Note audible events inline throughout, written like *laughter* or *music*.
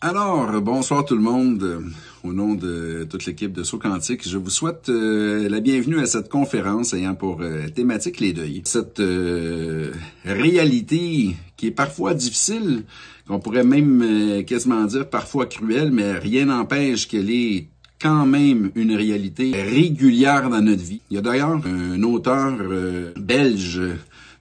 Alors, bonsoir tout le monde. Au nom de toute l'équipe de Saut je vous souhaite euh, la bienvenue à cette conférence ayant pour euh, thématique les deuils. Cette euh, réalité qui est parfois difficile, qu'on pourrait même quasiment dire parfois cruelle, mais rien n'empêche qu'elle est quand même une réalité régulière dans notre vie. Il y a d'ailleurs un auteur belge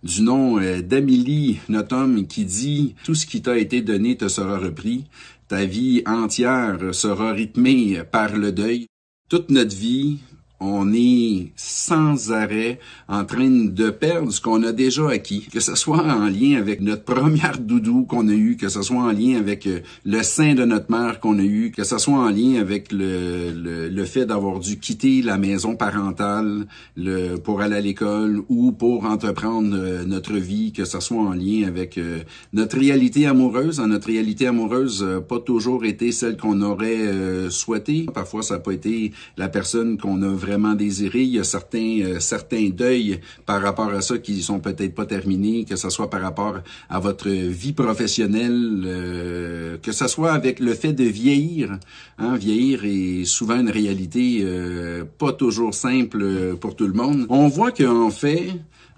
du nom d'Amélie Nothomb qui dit « Tout ce qui t'a été donné te sera repris ». Ta vie entière sera rythmée par le deuil. Toute notre vie, on est sans arrêt en train de perdre ce qu'on a déjà acquis, que ce soit en lien avec notre première doudou qu'on a eu, euh, que ce soit en lien avec le sein de notre mère qu'on a eu, que ce soit en lien avec le, le, fait d'avoir dû quitter la maison parentale le, pour aller à l'école ou pour entreprendre euh, notre vie, que ce soit en lien avec euh, notre réalité amoureuse. Notre réalité amoureuse n'a pas toujours été celle qu'on aurait souhaité. Parfois, ça n'a pas été la personne qu'on a vraiment désiré. Il y a certains, euh, certains deuils par rapport à ça qui sont peut-être pas terminés, que ce soit par rapport à votre vie professionnelle, euh, que ce soit avec le fait de vieillir. Hein, vieillir est souvent une réalité euh, pas toujours simple pour tout le monde. On voit qu'en fait,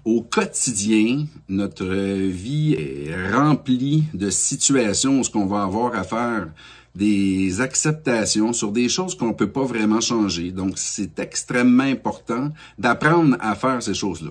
au quotidien, notre vie est remplie de situations ce qu'on va avoir à faire des acceptations sur des choses qu'on peut pas vraiment changer. Donc, c'est extrêmement important d'apprendre à faire ces choses-là.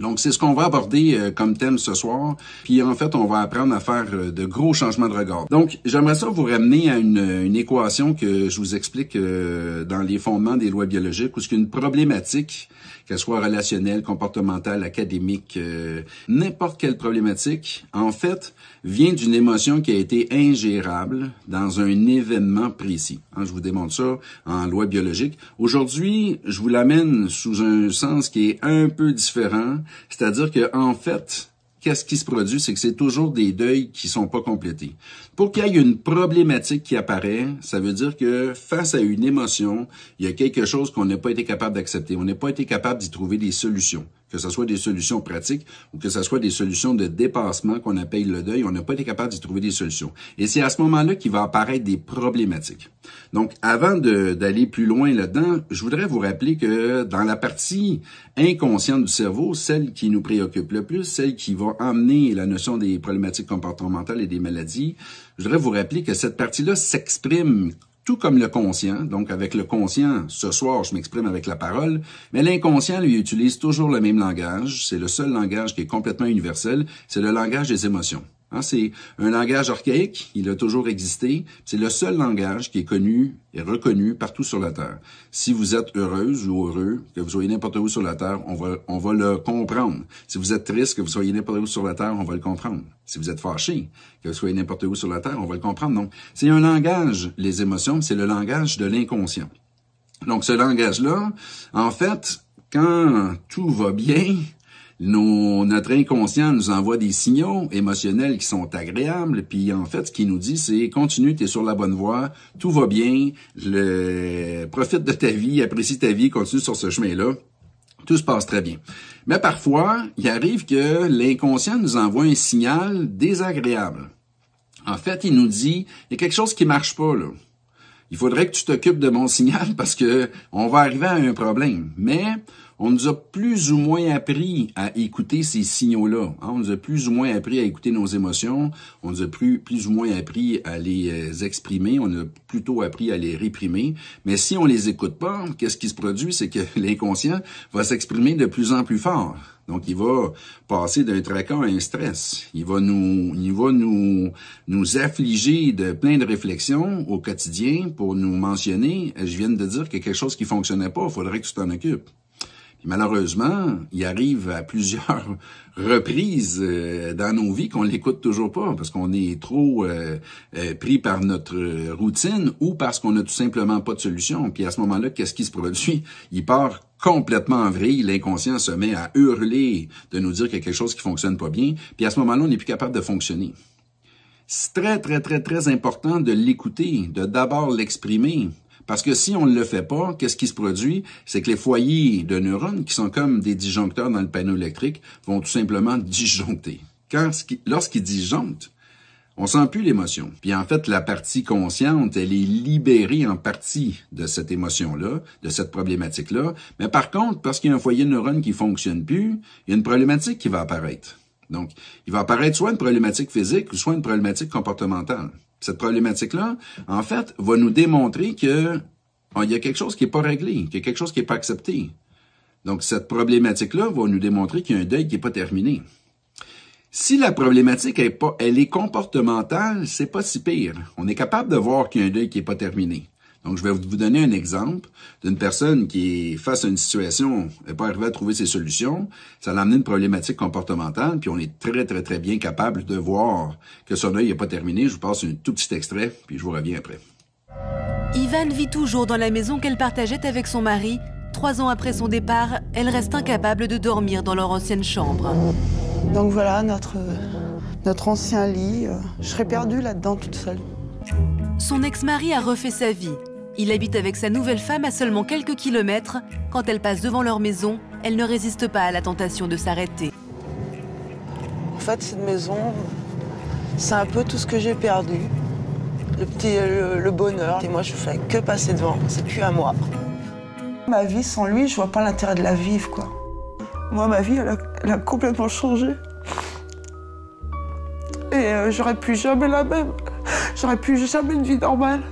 Donc, c'est ce qu'on va aborder euh, comme thème ce soir. Puis, en fait, on va apprendre à faire euh, de gros changements de regard. Donc, j'aimerais ça vous ramener à une, équation que je vous explique euh, dans les fondements des lois biologiques, où c'est une problématique qu'elle soit relationnelle, comportementale, académique, euh, n'importe quelle problématique, en fait, vient d'une émotion qui a été ingérable dans un événement précis. Hein, je vous démontre ça en loi biologique. Aujourd'hui, je vous l'amène sous un sens qui est un peu différent, c'est-à-dire que en fait, qu'est-ce qui se produit, c'est que c'est toujours des deuils qui sont pas complétés. Pour qu'il y ait une problématique qui apparaît, ça veut dire que face à une émotion, il y a quelque chose qu'on n'a pas été capable d'accepter. On n'a pas été capable d'y trouver des solutions, que ce soit des solutions pratiques ou que ce soit des solutions de dépassement qu'on appelle le deuil. On n'a pas été capable d'y trouver des solutions. Et c'est à ce moment-là qu'il va apparaître des problématiques. Donc, avant d'aller plus loin là-dedans, je voudrais vous rappeler que dans la partie inconsciente du cerveau, celle qui nous préoccupe le plus, celle qui va emmener la notion des problématiques comportementales et des maladies, je voudrais vous rappeler que cette partie-là s'exprime tout comme le conscient, donc avec le conscient, ce soir, je m'exprime avec la parole, mais l'inconscient, lui, utilise toujours le même langage. C'est le seul langage qui est complètement universel, c'est le langage des émotions. Hein, c'est un langage archaïque, il a toujours existé. C'est le seul langage qui est connu et reconnu partout sur la Terre. Si vous êtes heureuse ou heureux, que vous soyez n'importe où sur la Terre, on va, on va le comprendre. Si vous êtes triste, que vous soyez n'importe où sur la Terre, on va le comprendre. Si vous êtes fâché, que vous soyez n'importe où sur la Terre, on va le comprendre. Donc, c'est un langage, les émotions, c'est le langage de l'inconscient. Donc, ce langage-là, en fait, quand tout va bien, notre inconscient nous envoie des signaux émotionnels qui sont agréables, puis en fait, ce qu'il nous dit, c'est continue, tu es sur la bonne voie, tout va bien, le, profite de ta vie, apprécie ta vie, continue sur ce chemin-là. Tout se passe très bien. Mais parfois, il arrive que l'inconscient nous envoie un signal désagréable. En fait, il nous dit, il y a quelque chose qui marche pas, là. Il faudrait que tu t'occupes de mon signal parce que on va arriver à un problème. Mais, on nous a plus ou moins appris à écouter ces signaux-là. Hein. On nous a plus ou moins appris à écouter nos émotions, on nous a plus, plus ou moins appris à les euh, exprimer, on a plutôt appris à les réprimer. Mais si on les écoute pas, qu'est-ce qui se produit? C'est que *laughs* l'inconscient va s'exprimer de plus en plus fort. Donc, il va passer d'un tracas à un stress. Il va nous, il va nous, nous affliger de plein de réflexions au quotidien pour nous mentionner, je viens de dire que quelque chose qui fonctionnait pas, il faudrait que tu t'en occupes malheureusement, il arrive à plusieurs *laughs* reprises euh, dans nos vies qu'on l'écoute toujours pas parce qu'on est trop euh, euh, pris par notre routine ou parce qu'on n'a tout simplement pas de solution. Puis à ce moment-là, qu'est-ce qui se produit? Il part complètement en vrille, l'inconscient se met à hurler de nous dire quelque chose qui fonctionne pas bien, puis à ce moment-là, on n'est plus capable de fonctionner. C'est très, très, très, très important de l'écouter, de d'abord l'exprimer, parce que si on ne le fait pas, qu'est-ce qui se produit? C'est que les foyers de neurones, qui sont comme des disjoncteurs dans le panneau électrique, vont tout simplement *laughs* disjoncter. lorsqu'ils disjonctent, on sent plus l'émotion. Puis en fait, la partie consciente, elle est libérée en partie de cette émotion-là, de cette problématique-là. Mais par contre, parce qu'il y a un foyer de neurones qui fonctionne plus, il y a une problématique qui va apparaître. Donc, il va apparaître soit une problématique physique soit une problématique comportementale cette problématique-là, en fait, va nous démontrer que ah, il y a quelque chose qui n'est pas réglé, qu'il y a quelque chose qui n'est pas accepté. Donc, cette problématique-là va nous démontrer qu'il y a un deuil qui n'est pas terminé. Si la problématique est pas, elle est comportementale, c'est pas si pire. On est capable de voir qu'il y a un deuil qui n'est pas terminé. Donc, je vais vous donner un exemple d'une personne qui, face à une situation, n'est pas arrivée à trouver ses solutions. Ça l'a amené une problématique comportementale, puis on est très, très, très bien capable de voir que son œil n'est pas terminé. Je vous passe un tout petit extrait, puis je vous reviens après. Ivan vit toujours dans la maison qu'elle partageait avec son mari. Trois ans après son départ, elle reste incapable de dormir dans leur ancienne chambre. Donc voilà notre, notre ancien lit. Euh, je serais perdue là-dedans toute seule. Son ex-mari a refait sa vie. Il habite avec sa nouvelle femme à seulement quelques kilomètres. Quand elle passe devant leur maison, elle ne résiste pas à la tentation de s'arrêter. En fait, cette maison, c'est un peu tout ce que j'ai perdu. Le petit euh, le, bonheur. Et moi, je fais que passer devant. C'est plus à moi. Ma vie sans lui, je vois pas l'intérêt de la vivre, quoi. Moi, ma vie, elle a, complètement changé. Et euh, j'aurais pu jamais la même. J'aurais pu jamais une vie normale.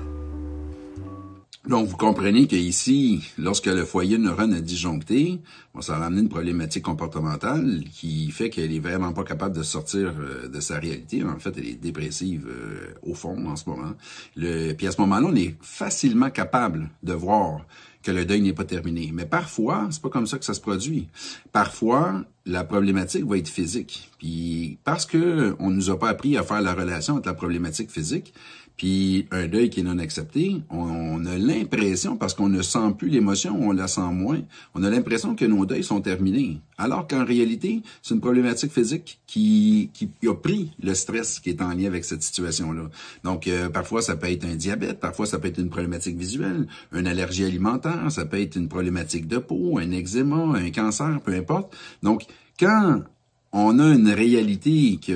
Donc, vous comprenez qu'ici, lorsque le foyer neurone est disjoncté, ça va amener une problématique comportementale qui fait qu'elle est vraiment pas capable de sortir euh, de sa réalité. En fait, elle est dépressive euh, au fond en ce moment. Le, puis à ce moment-là, on est facilement capable de voir que le deuil n'est pas terminé. Mais parfois, c'est pas comme ça que ça se produit. Parfois, la problématique va être physique. Puis parce que on nous a pas appris à faire la relation avec la problématique physique puis un deuil qui est non accepté, on, a l'impression, parce qu'on ne sent plus l'émotion, on la sent moins, on a l'impression que nos deuils sont terminés. Alors qu'en réalité, c'est une problématique physique qui, qui a pris le stress qui est en lien avec cette situation-là. Donc euh, parfois, ça peut être un diabète, parfois ça peut être une problématique visuelle, une allergie alimentaire, ça peut être une problématique de peau, un eczéma, un cancer, peu importe. Donc quand on a une réalité qui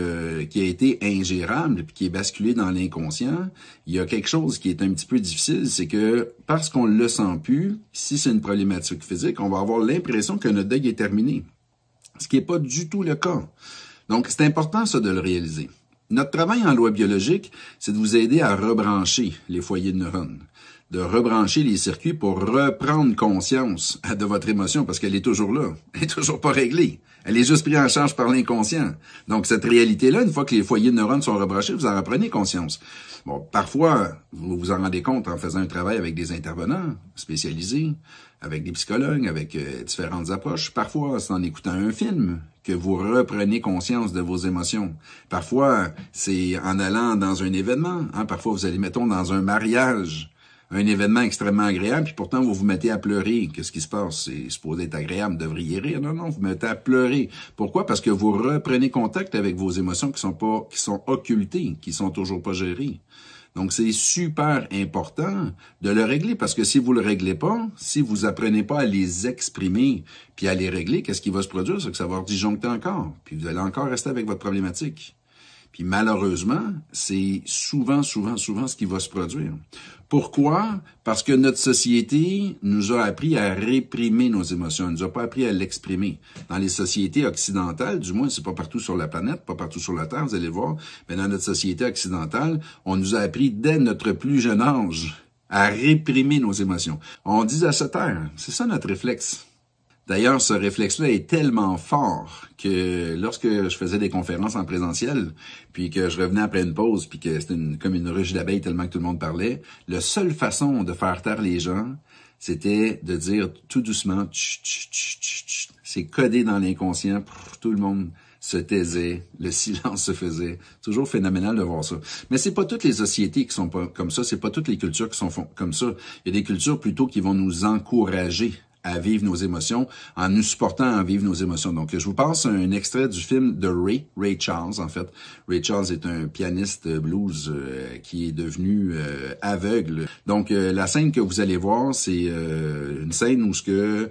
a été ingérable puis qui est basculée dans l'inconscient, il y a quelque chose qui est un petit peu difficile, c'est que parce qu'on ne le sent plus, si c'est une problématique physique, on va avoir l'impression que notre deuil est terminé, ce qui n'est pas du tout le cas. Donc, c'est important ça de le réaliser. Notre travail en loi biologique, c'est de vous aider à rebrancher les foyers de neurones de rebrancher les circuits pour reprendre conscience de votre émotion parce qu'elle est toujours là. Elle est toujours pas réglée. Elle est juste prise en charge par l'inconscient. Donc, cette réalité-là, une fois que les foyers de neurones sont rebranchés, vous en reprenez conscience. Bon, parfois, vous vous en rendez compte en faisant un travail avec des intervenants spécialisés, avec des psychologues, avec euh, différentes approches. Parfois, c'est en écoutant un film que vous reprenez conscience de vos émotions. Parfois, c'est en allant dans un événement. Hein. Parfois, vous allez, mettons, dans un mariage un événement extrêmement agréable, puis pourtant vous vous mettez à pleurer. Qu'est-ce qui se passe? C'est supposé être agréable, vous devriez rire. Non, non, vous vous mettez à pleurer. Pourquoi? Parce que vous reprenez contact avec vos émotions qui sont pas, qui sont occultées, qui sont toujours pas gérées. Donc, c'est super important de le régler parce que si vous le réglez pas, si vous apprenez pas à les exprimer puis à les régler, qu'est-ce qui va se produire? C'est que ça va disjoncter encore. Puis vous allez encore rester avec votre problématique. Puis malheureusement, c'est souvent, souvent, souvent ce qui va se produire. Pourquoi? Parce que notre société nous a appris à réprimer nos émotions, elle nous a pas appris à l'exprimer. Dans les sociétés occidentales, du moins, c'est pas partout sur la planète, pas partout sur la Terre, vous allez voir, mais dans notre société occidentale, on nous a appris dès notre plus jeune âge à réprimer nos émotions. On dit à cette terre, C'est ça notre réflexe. D'ailleurs, ce réflexe-là est tellement fort que lorsque je faisais des conférences en présentiel, puis que je revenais après une pause, puis que c'était une, comme une ruche d'abeilles tellement que tout le monde parlait, la seule façon de faire taire les gens, c'était de dire tout doucement, c'est codé dans l'inconscient, tout le monde se taisait, le *laughs* silence se faisait. Toujours phénoménal de voir ça. Mais c'est pas toutes les sociétés qui sont pas comme ça, c'est pas toutes les cultures qui sont comme ça. Il y a des cultures plutôt qui vont nous encourager à vivre nos émotions, en nous supportant à vivre nos émotions. Donc, je vous passe un extrait du film de Ray, Ray Charles, en fait. Ray Charles est un pianiste blues euh, qui est devenu euh, aveugle. Donc, euh, la scène que vous allez voir, c'est une scène où ce que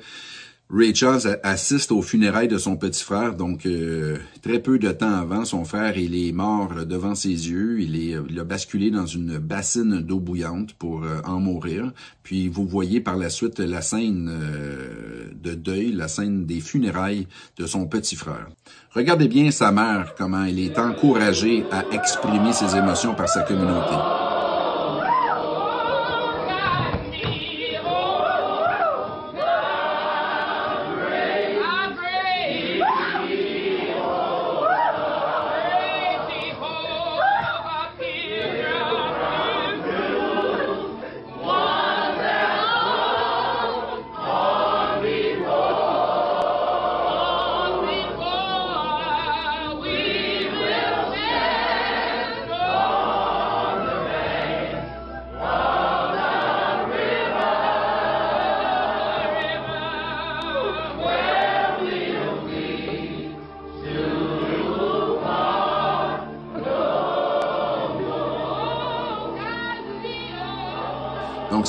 Rachel assiste aux funérailles de son petit frère, donc euh, très peu de temps avant, son frère il est mort euh, devant ses yeux. Il, est, euh, il a basculé dans une bassine d'eau bouillante pour en mourir. Puis vous voyez par la suite la scène de deuil, la scène des funérailles de son petit frère. Regardez bien sa mère, comment elle est encouragée à exprimer ses émotions par sa communauté.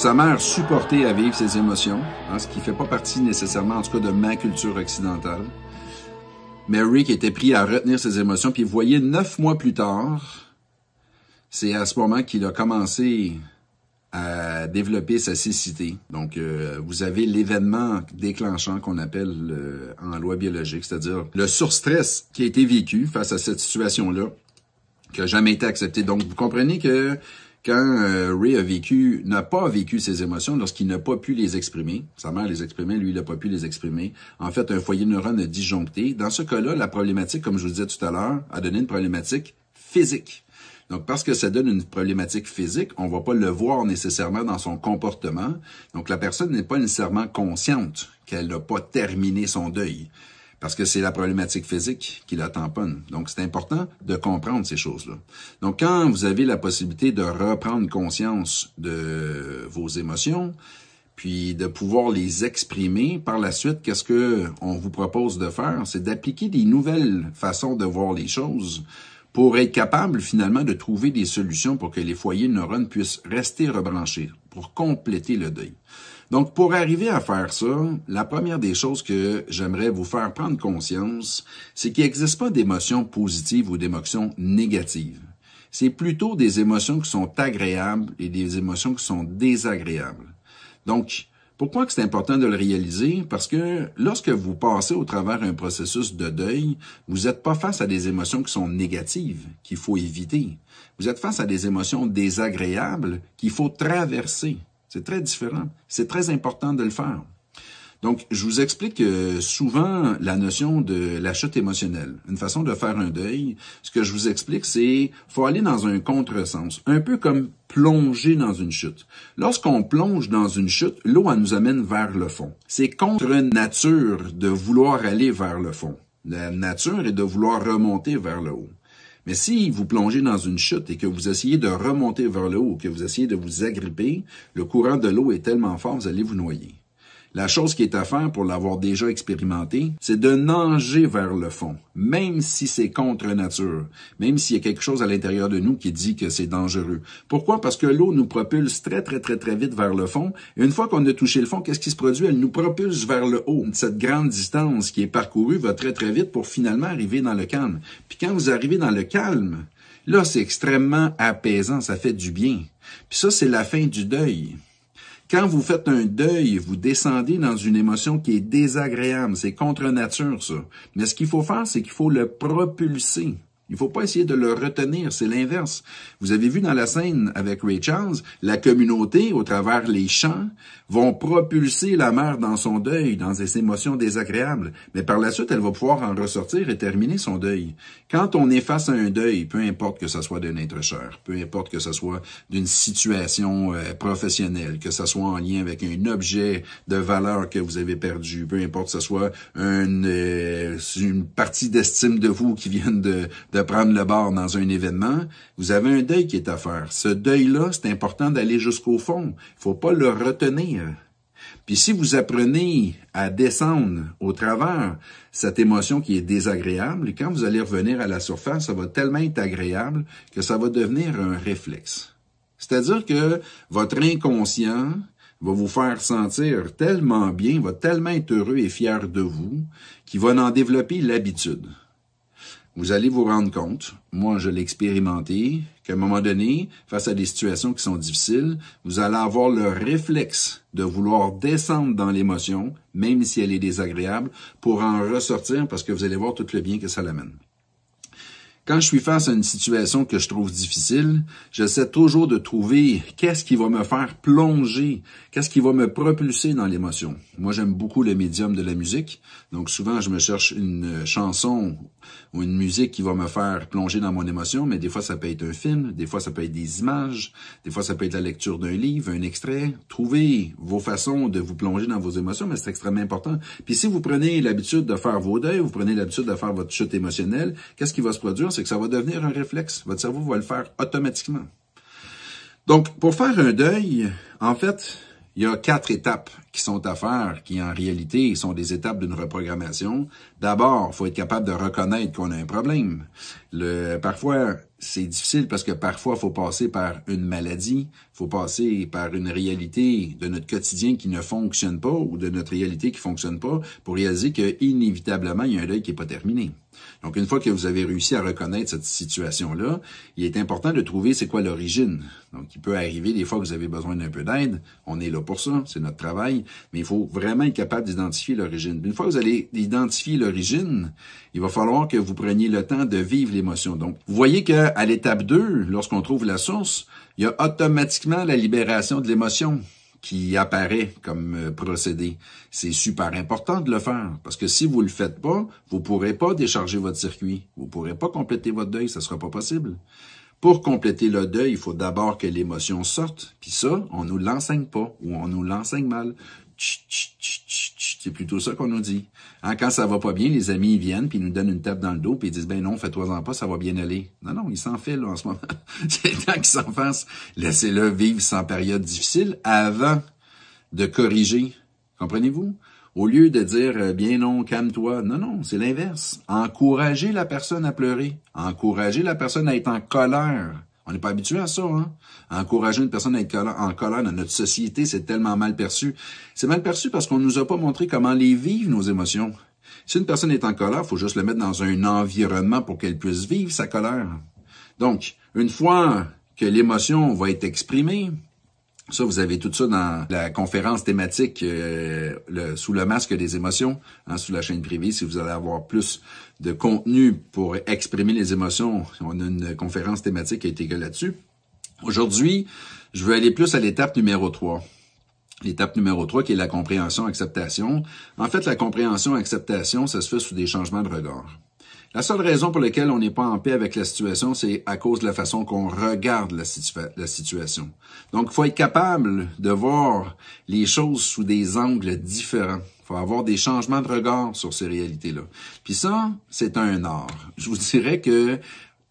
Sa mère supportait à vivre ses émotions, hein, ce qui ne fait pas partie nécessairement, en tout cas, de ma culture occidentale. Mais Rick était pris à retenir ses émotions, puis voyez, neuf mois plus tard, c'est à ce moment qu'il a commencé à développer sa cécité. Donc, euh, vous avez l'événement déclenchant qu'on appelle en loi biologique, c'est-à-dire le surstress qui a été vécu face à cette situation-là, qui n'a jamais été accepté. Donc, vous comprenez que quand euh, Ray a vécu, n'a pas vécu ses émotions lorsqu'il n'a pas pu les exprimer. Sa mère les exprimait, lui, il n'a pas pu les exprimer. En fait, un foyer neurone disjoncté. Dans ce cas-là, la problématique, comme je vous disais tout à l'heure, a donné une problématique physique. Donc, parce que ça donne une problématique physique, on ne va pas le voir nécessairement dans son comportement. Donc, la personne n'est pas nécessairement consciente qu'elle n'a pas terminé son deuil parce que c'est la problématique physique qui la tamponne. Donc, c'est important de comprendre ces choses-là. Donc, quand vous avez la possibilité de reprendre conscience de vos émotions, puis de pouvoir les exprimer, par la suite, qu'est-ce que on vous propose de faire? C'est d'appliquer des nouvelles façons de voir les choses pour être capable finalement de trouver des solutions pour que les foyers neurones puissent rester rebranchés, pour compléter le deuil. Donc, pour arriver à faire ça, la première des choses que j'aimerais vous faire prendre conscience, c'est qu'il n'existe pas d'émotions positives ou d'émotions négatives. C'est plutôt des émotions qui sont agréables et des émotions qui sont désagréables. Donc, pourquoi c'est important de le réaliser? Parce que lorsque vous passez au travers d'un processus de deuil, vous n'êtes pas face à des émotions qui sont négatives, qu'il faut éviter. Vous êtes face à des émotions désagréables qu'il faut traverser. C'est très différent. C'est très important de le faire. Donc, je vous explique euh, souvent la notion de la chute émotionnelle. Une façon de faire un deuil, ce que je vous explique, c'est faut aller dans un contresens, un peu comme plonger dans une chute. Lorsqu'on plonge dans une chute, l'eau nous amène vers le fond. C'est contre nature de vouloir aller vers le fond. La nature est de vouloir remonter vers le haut. Mais si vous plongez dans une chute et que vous essayez de remonter vers le haut, que vous essayez de vous agripper, le courant de l'eau est tellement fort, vous allez vous noyer. La chose qui est à faire pour l'avoir déjà expérimenté, c'est de nager vers le fond, même si c'est contre nature, même s'il y a quelque chose à l'intérieur de nous qui dit que c'est dangereux. Pourquoi? Parce que l'eau nous propulse très, très, très, très vite vers le fond. Et une fois qu'on a touché le fond, qu'est-ce qui se produit? Elle nous propulse vers le haut. Cette grande distance qui est parcourue va très, très vite pour finalement arriver dans le calme. Puis quand vous arrivez dans le calme, là, c'est extrêmement apaisant, ça fait du bien. Puis ça, c'est la fin du deuil. Quand vous faites un deuil, vous descendez dans une émotion qui est désagréable. C'est contre nature, ça. Mais ce qu'il faut faire, c'est qu'il faut le propulser. Il ne faut pas essayer de le retenir, c'est l'inverse. Vous avez vu dans la scène avec Ray Charles, la communauté, au travers les chants, vont propulser la mère dans son deuil, dans ses émotions désagréables, mais par la suite, elle va pouvoir en ressortir et terminer son deuil. Quand on est face à un deuil, peu importe que ce soit d'un être cher, peu importe que ce soit d'une situation euh, professionnelle, que ce soit en lien avec un objet de valeur que vous avez perdu, peu importe que ce soit euh, une, partie d'estime de vous qui vient de prendre le bord dans un événement, vous avez un deuil qui est à faire. Ce deuil-là, c'est important d'aller jusqu'au fond. Il faut pas le retenir. Puis si vous apprenez à descendre au travers cette émotion qui est désagréable, quand vous allez revenir à la surface, ça va tellement être agréable que ça va devenir un réflexe. C'est-à-dire que votre inconscient va vous faire sentir tellement bien, va tellement être heureux et fier de vous, qu'il va en développer l'habitude vous allez vous rendre compte, moi je l'ai expérimenté, qu'à un moment donné, face à des situations qui sont difficiles, vous allez avoir le réflexe de vouloir descendre dans l'émotion, même si elle est désagréable, pour en ressortir parce que vous allez voir tout le bien que ça l'amène. Quand je suis face à une situation que je trouve difficile, j'essaie toujours de trouver qu'est-ce qui va me faire plonger, qu'est-ce qui va me propulser dans l'émotion. Moi, j'aime beaucoup le médium de la musique, donc souvent je me cherche une chanson ou une musique qui va me faire plonger dans mon émotion, mais des fois ça peut être un film, des fois ça peut être des images, des fois ça peut être la lecture d'un livre, un extrait. Trouvez vos façons de vous plonger dans vos émotions, mais c'est extrêmement important. Puis si vous prenez l'habitude de faire vos deuils, vous prenez l'habitude de faire votre chute émotionnelle, qu'est-ce qui va se produire? c'est que ça va devenir un réflexe. Votre cerveau va le faire automatiquement. Donc, pour faire un deuil, en fait, il y a quatre étapes qui sont à faire, qui en réalité sont des étapes d'une reprogrammation. D'abord, il faut être capable de reconnaître qu'on a un problème. parfois, c'est difficile parce que parfois, il faut passer par une maladie, il faut passer par une réalité de notre quotidien qui ne fonctionne pas ou de notre réalité qui ne fonctionne pas pour réaliser qu'inévitablement, il y a un deuil qui n'est pas terminé. Donc, une fois que vous avez réussi à reconnaître cette situation-là, il est important de trouver c'est quoi l'origine. Donc, il peut arriver des fois que vous avez besoin d'un peu d'aide. On est là pour ça, c'est notre travail, mais il faut vraiment être capable d'identifier l'origine. Une fois que vous allez identifier l'origine, il va falloir que vous preniez le temps de vivre l'émotion. Donc, vous voyez qu'à l'étape 2, lorsqu'on trouve la source, il y a automatiquement la libération de l'émotion qui apparaît comme euh, procédé. C'est super important de le faire parce que si vous le faites pas, vous pourrez pas décharger votre circuit, vous pourrez pas compléter votre deuil, ça sera pas possible. Pour compléter le deuil, il faut d'abord que l'émotion sorte, puis ça, on nous l'enseigne pas ou on nous l'enseigne mal. C'est plutôt ça qu'on nous dit. Hein, quand ça va pas bien, les amis, viennent, puis nous donnent une tape dans le dos, puis ils disent, ben non, fais-toi-en pas, ça va bien aller. Non, non, ils s'enfilent en ce moment. *laughs* C'est le temps qu'ils s'enfoncent. Laissez-le vivre sans période difficile avant de corriger. Comprenez-vous? Au lieu de dire, euh, bien non, calme-toi. Non, non, c'est l'inverse. Encouragez la personne à pleurer. Encouragez la personne à être en colère. On n'est pas habitué à ça. Hein? Encourager une personne à être en colère dans notre société, c'est tellement mal perçu. C'est mal perçu parce qu'on ne nous a pas montré comment les vivre, nos émotions. Si une personne est en colère, faut juste le mettre dans un environnement pour qu'elle puisse vivre sa colère. Donc, une fois que l'émotion va être exprimée, ça, vous avez tout ça dans la conférence thématique euh, sous le masque des émotions, hein, sous la chaîne privée, si vous allez avoir plus de contenu pour exprimer les émotions. On a une conférence thématique qui a été là-dessus. Aujourd'hui, je veux aller plus à l'étape numéro 3. L'étape numéro 3 qui est la compréhension-acceptation. En fait, la compréhension-acceptation, ça se fait sous des changements de regard. La seule raison pour laquelle on n'est pas en paix avec la situation, c'est à cause de la façon qu'on regarde la, situation. Donc, il faut être capable de voir les choses sous des angles différents. Il faut avoir des changements de regard sur ces réalités-là. Puis ça, c'est un art. Je vous dirais que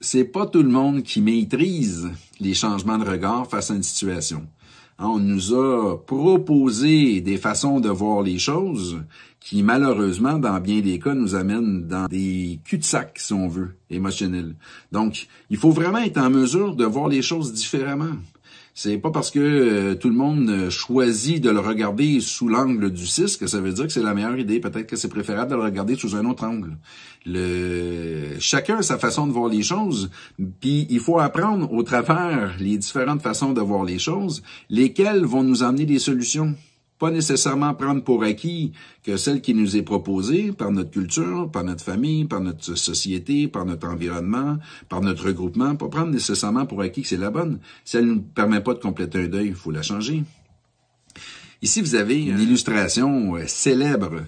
c'est pas tout le monde qui maîtrise les changements de regard face à une situation on nous a proposé des façons de voir les choses qui, malheureusement, dans bien des cas, nous amènent dans des cul-de-sac, si on veut, émotionnels. Donc, il faut vraiment être en mesure de voir les choses différemment. C'est pas parce que euh, tout le monde euh, choisit de le regarder sous l'angle du 6 que ça veut dire que c'est la meilleure idée. Peut-être que c'est préférable de le regarder sous un autre angle. Le... Chacun a sa façon de voir les choses, puis il faut apprendre au travers les différentes façons de voir les choses, lesquelles vont nous amener des solutions pas nécessairement prendre pour acquis que celle qui nous est proposée par notre culture, par notre famille, par notre société, par notre environnement, par notre regroupement, pas prendre nécessairement pour acquis que c'est la bonne. Si elle ne nous permet pas de compléter un deuil, il faut la changer. Ici, vous avez euh, une illustration euh, célèbre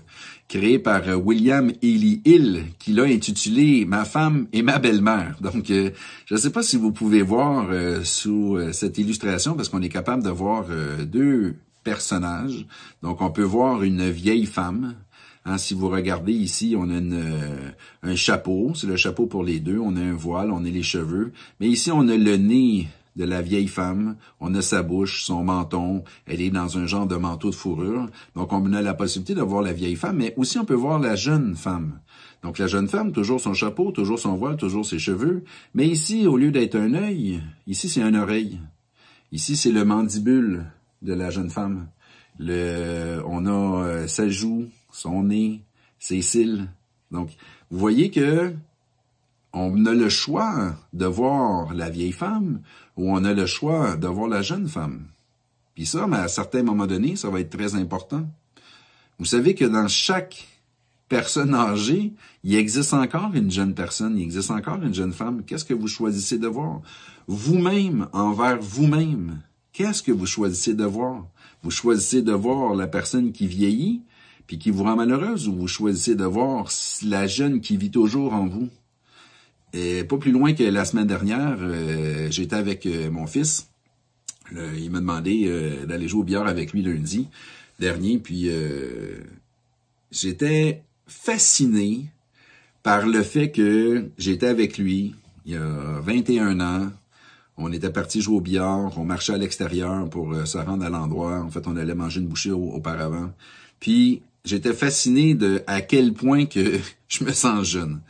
créée par euh, William Ely Hill, qui l'a intitulée « Ma femme et ma belle-mère ». Donc, je ne sais pas si vous pouvez voir sous cette illustration, parce qu'on est capable de voir deux personnage. Donc, on peut voir une vieille femme. Hein, si vous regardez ici, on a une, euh, un chapeau. C'est le chapeau pour les deux. On a un voile, on a les cheveux. Mais ici, on a le nez de la vieille femme. On a sa bouche, son menton. Elle est dans un genre de manteau de fourrure. Donc, on a la possibilité de voir la vieille femme, mais aussi on peut voir la jeune femme. Donc, la jeune femme, toujours son chapeau, toujours son voile, toujours ses cheveux. Mais ici, au lieu d'être un œil, ici, c'est une oreille. Ici, c'est le mandibule de la jeune femme. Le, on a euh, sa joue, son nez, ses cils. Donc, vous voyez que on a le choix de voir la vieille femme ou on a le choix de voir la jeune femme. Puis ça, mais à certains moments donnés, ça va être très important. Vous savez que dans chaque personne âgée, il existe encore une jeune personne, il existe encore une jeune femme. Qu'est-ce que vous choisissez de voir? Vous-même envers vous-même. Qu'est-ce que vous choisissez de voir? Vous choisissez de voir la personne qui vieillit, puis qui vous rend malheureuse, ou vous choisissez de voir la jeune qui vit toujours en vous? Et pas plus loin que la semaine dernière, euh, j'étais avec euh, mon fils. il m'a demandé euh, d'aller jouer au billard avec lui lundi dernier, puis j'étais fasciné par le fait que j'étais avec lui il y a 21 ans, on était parti jouer au billard, on marchait à l'extérieur pour euh, se rendre à l'endroit. En fait, on allait manger une bouchée auparavant. Puis, j'étais fasciné de à quel point que *laughs* je me sens jeune.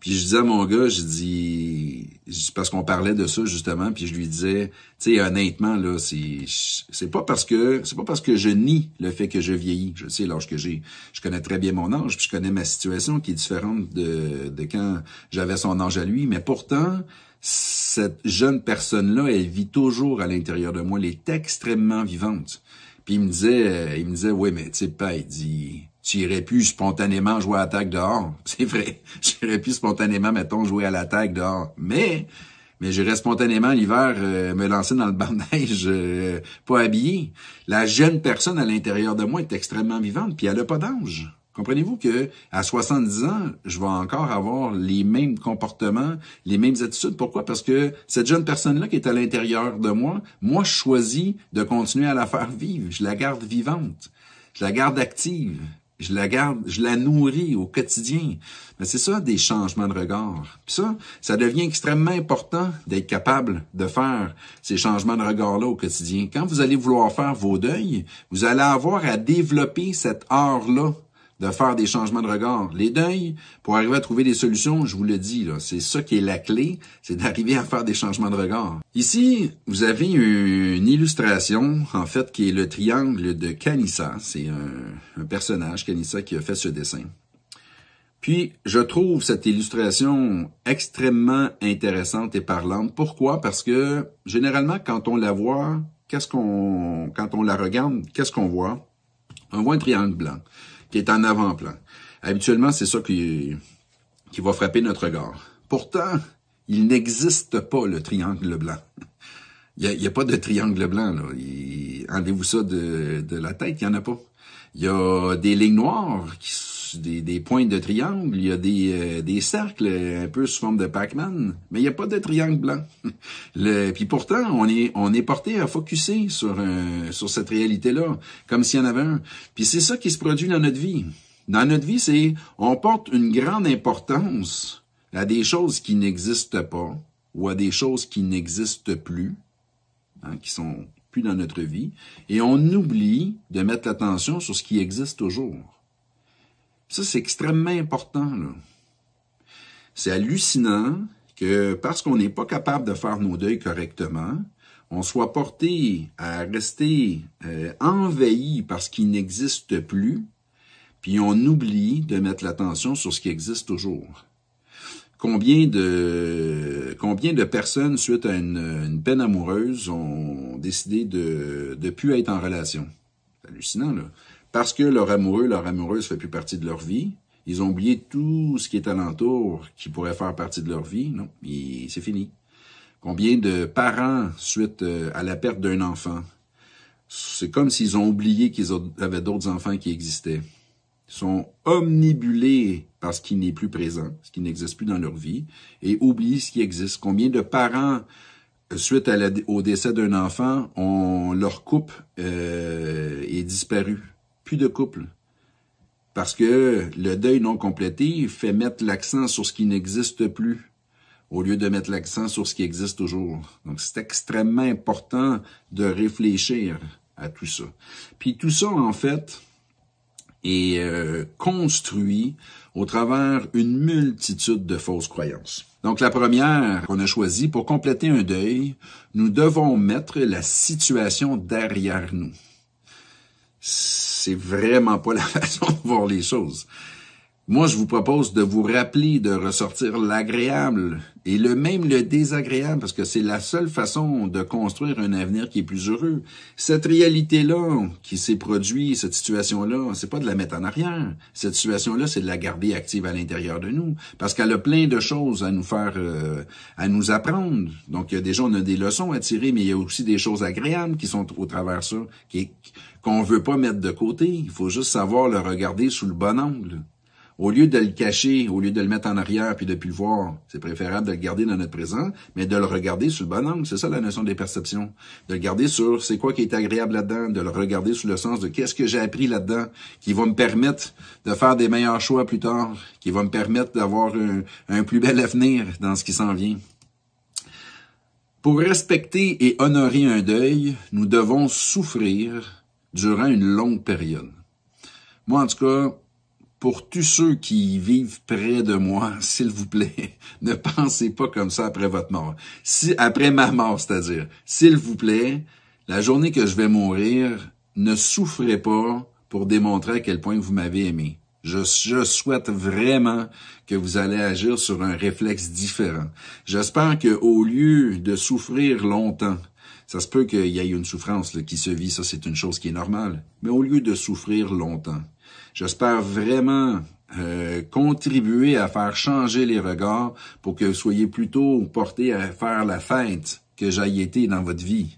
Puis je disais à mon gars, je dis parce qu'on parlait de ça justement, puis je lui disais, tu sais honnêtement là, c'est c'est pas parce que c'est pas parce que je nie le fait que je vieillis. Je sais lorsque que j'ai, je connais très bien mon âge, puis je connais ma situation qui est différente de de quand j'avais son âge à lui, mais pourtant cette jeune personne-là, elle vit toujours à l'intérieur de moi, elle est extrêmement vivante. Puis il me disait, euh, il me disait, oui, mais tu sais, pas, il dit, tu irais plus spontanément jouer à la dehors. *laughs* C'est vrai, j'irais plus spontanément, mettons, jouer à l'attaque dehors. Mais, mais j'irais spontanément l'hiver euh, me lancer dans le banc de neige, euh, pas habillé. La jeune personne à l'intérieur de moi est extrêmement vivante, puis elle n'a pas d'ange. » Comprenez-vous que à 70 ans, je vais encore avoir les mêmes comportements, les mêmes attitudes. Pourquoi? Parce que cette jeune personne-là qui est à l'intérieur de moi, moi, je choisis de continuer à la faire vivre. Je la garde vivante. Je la garde active. Je la garde, je la nourris au quotidien. Mais c'est ça, des changements de regard. ça, ça devient extrêmement important d'être capable de faire ces changements de regard-là au quotidien. Quand vous allez vouloir faire vos deuils, vous allez avoir à développer cet art-là de faire des changements de regard. Les deuils, pour arriver à trouver des solutions, je vous le dis, c'est ça qui est la clé, c'est d'arriver à faire des changements de regard. Ici, vous avez une illustration, en fait, qui est le triangle de Canissa. C'est un, personnage, Canissa, qui a fait ce dessin. Puis, je trouve cette illustration extrêmement intéressante et parlante. Pourquoi? Parce que, généralement, quand on la voit, qu'est-ce qu'on, quand on la regarde, qu'est-ce qu'on voit? On voit un triangle blanc qui est en avant-plan. Habituellement, c'est ça qui, qui va frapper notre regard. Pourtant, il n'existe pas le triangle blanc. Il n'y a, pas de triangle blanc. là. Enlevez-vous ça de, de la tête, il n'y en a pas. Il y a des lignes noires qui sont des, des de triangle, il y a des, euh, des cercles un peu sous forme de Pac-Man, mais il n'y a pas de triangle blanc. *laughs* Le, puis pourtant, on est, on est porté à focuser sur, sur cette réalité-là, comme s'il y en avait un. Puis c'est ça qui se produit dans notre vie. Dans notre vie, c'est on porte une grande importance à des choses qui n'existent pas ou à des choses qui n'existent plus, hein, qui sont plus dans notre vie, et on oublie de mettre l'attention sur ce qui existe toujours. Ça, c'est extrêmement important. là. C'est hallucinant que parce qu'on n'est pas capable de faire nos deuils correctement, on soit porté à rester euh, envahi par ce qui n'existe plus, puis on oublie de mettre l'attention sur ce qui existe toujours. Combien de, combien de personnes, suite à une, une peine amoureuse, ont décidé de ne plus être en relation? C'est hallucinant, là parce que leur amoureux, leur amoureuse fait plus partie de leur vie, ils ont oublié tout ce qui est alentour qui pourrait faire partie de leur vie. Non, c'est fini. Combien de parents, suite euh, à la perte d'un enfant, c'est comme s'ils ont oublié qu'ils avaient d'autres enfants qui existaient. Ils sont omnibulés par ce qui n'est plus présent, ce qui n'existe plus dans leur vie, et oublient ce qui existe. Combien de parents euh, suite au décès d'un enfant, ont leur couple euh, est disparu de couple. Parce que le deuil non complété fait mettre l'accent sur ce qui n'existe plus, au lieu de mettre l'accent sur ce qui existe toujours. Donc, c'est extrêmement important de réfléchir à tout ça. Puis tout ça, en fait, est euh, construit au travers une multitude de fausses croyances. Donc la première qu'on a choisie pour compléter un deuil, nous devons mettre la situation derrière nous c'est vraiment pas la *laughs* façon de voir les choses. Moi, je vous propose de vous rappeler de ressortir l'agréable et le même le désagréable, parce que c'est la seule façon de construire un avenir qui est plus heureux. Cette réalité-là qui s'est produite, cette situation-là, c'est pas de la mettre en arrière. Cette situation-là, c'est de la garder active à l'intérieur de nous, parce qu'elle a plein de choses à nous faire, euh, à nous apprendre. Donc, y déjà, on a des leçons à tirer, mais il y a aussi des choses agréables qui sont au travers ça, qu'on ne veut pas mettre de côté. Il faut juste savoir le regarder sous le bon angle. Au lieu de le cacher, au lieu de le mettre en arrière puis de plus le voir, c'est préférable de le garder dans notre présent, mais de le regarder sous le bon angle. C'est ça la notion des perceptions. De le garder sur c'est quoi qui est agréable là-dedans, de le regarder sous le sens de qu'est-ce que j'ai appris là-dedans, qui va me permettre de faire des meilleurs choix plus tard, qui va me permettre d'avoir un, un plus bel avenir dans ce qui s'en vient. Pour respecter et honorer un deuil, nous devons souffrir durant une longue période. Moi, en tout cas, pour tous ceux qui vivent près de moi, *laughs* s'il vous plaît, *laughs* ne pensez pas comme ça après votre mort. Si, après ma mort, c'est-à-dire, s'il vous plaît, la journée que je vais mourir, ne souffrez pas pour démontrer à quel point vous m'avez aimé. Je, souhaite vraiment que vous allez agir sur un réflexe différent. J'espère que au lieu de souffrir longtemps, ça se peut qu'il y ait une souffrance qui se vit, ça c'est une chose qui est normale, mais au lieu de souffrir longtemps, J'espère vraiment euh, contribuer à faire changer les regards pour que vous soyez plutôt portés à faire la fête que j'aille été dans votre vie.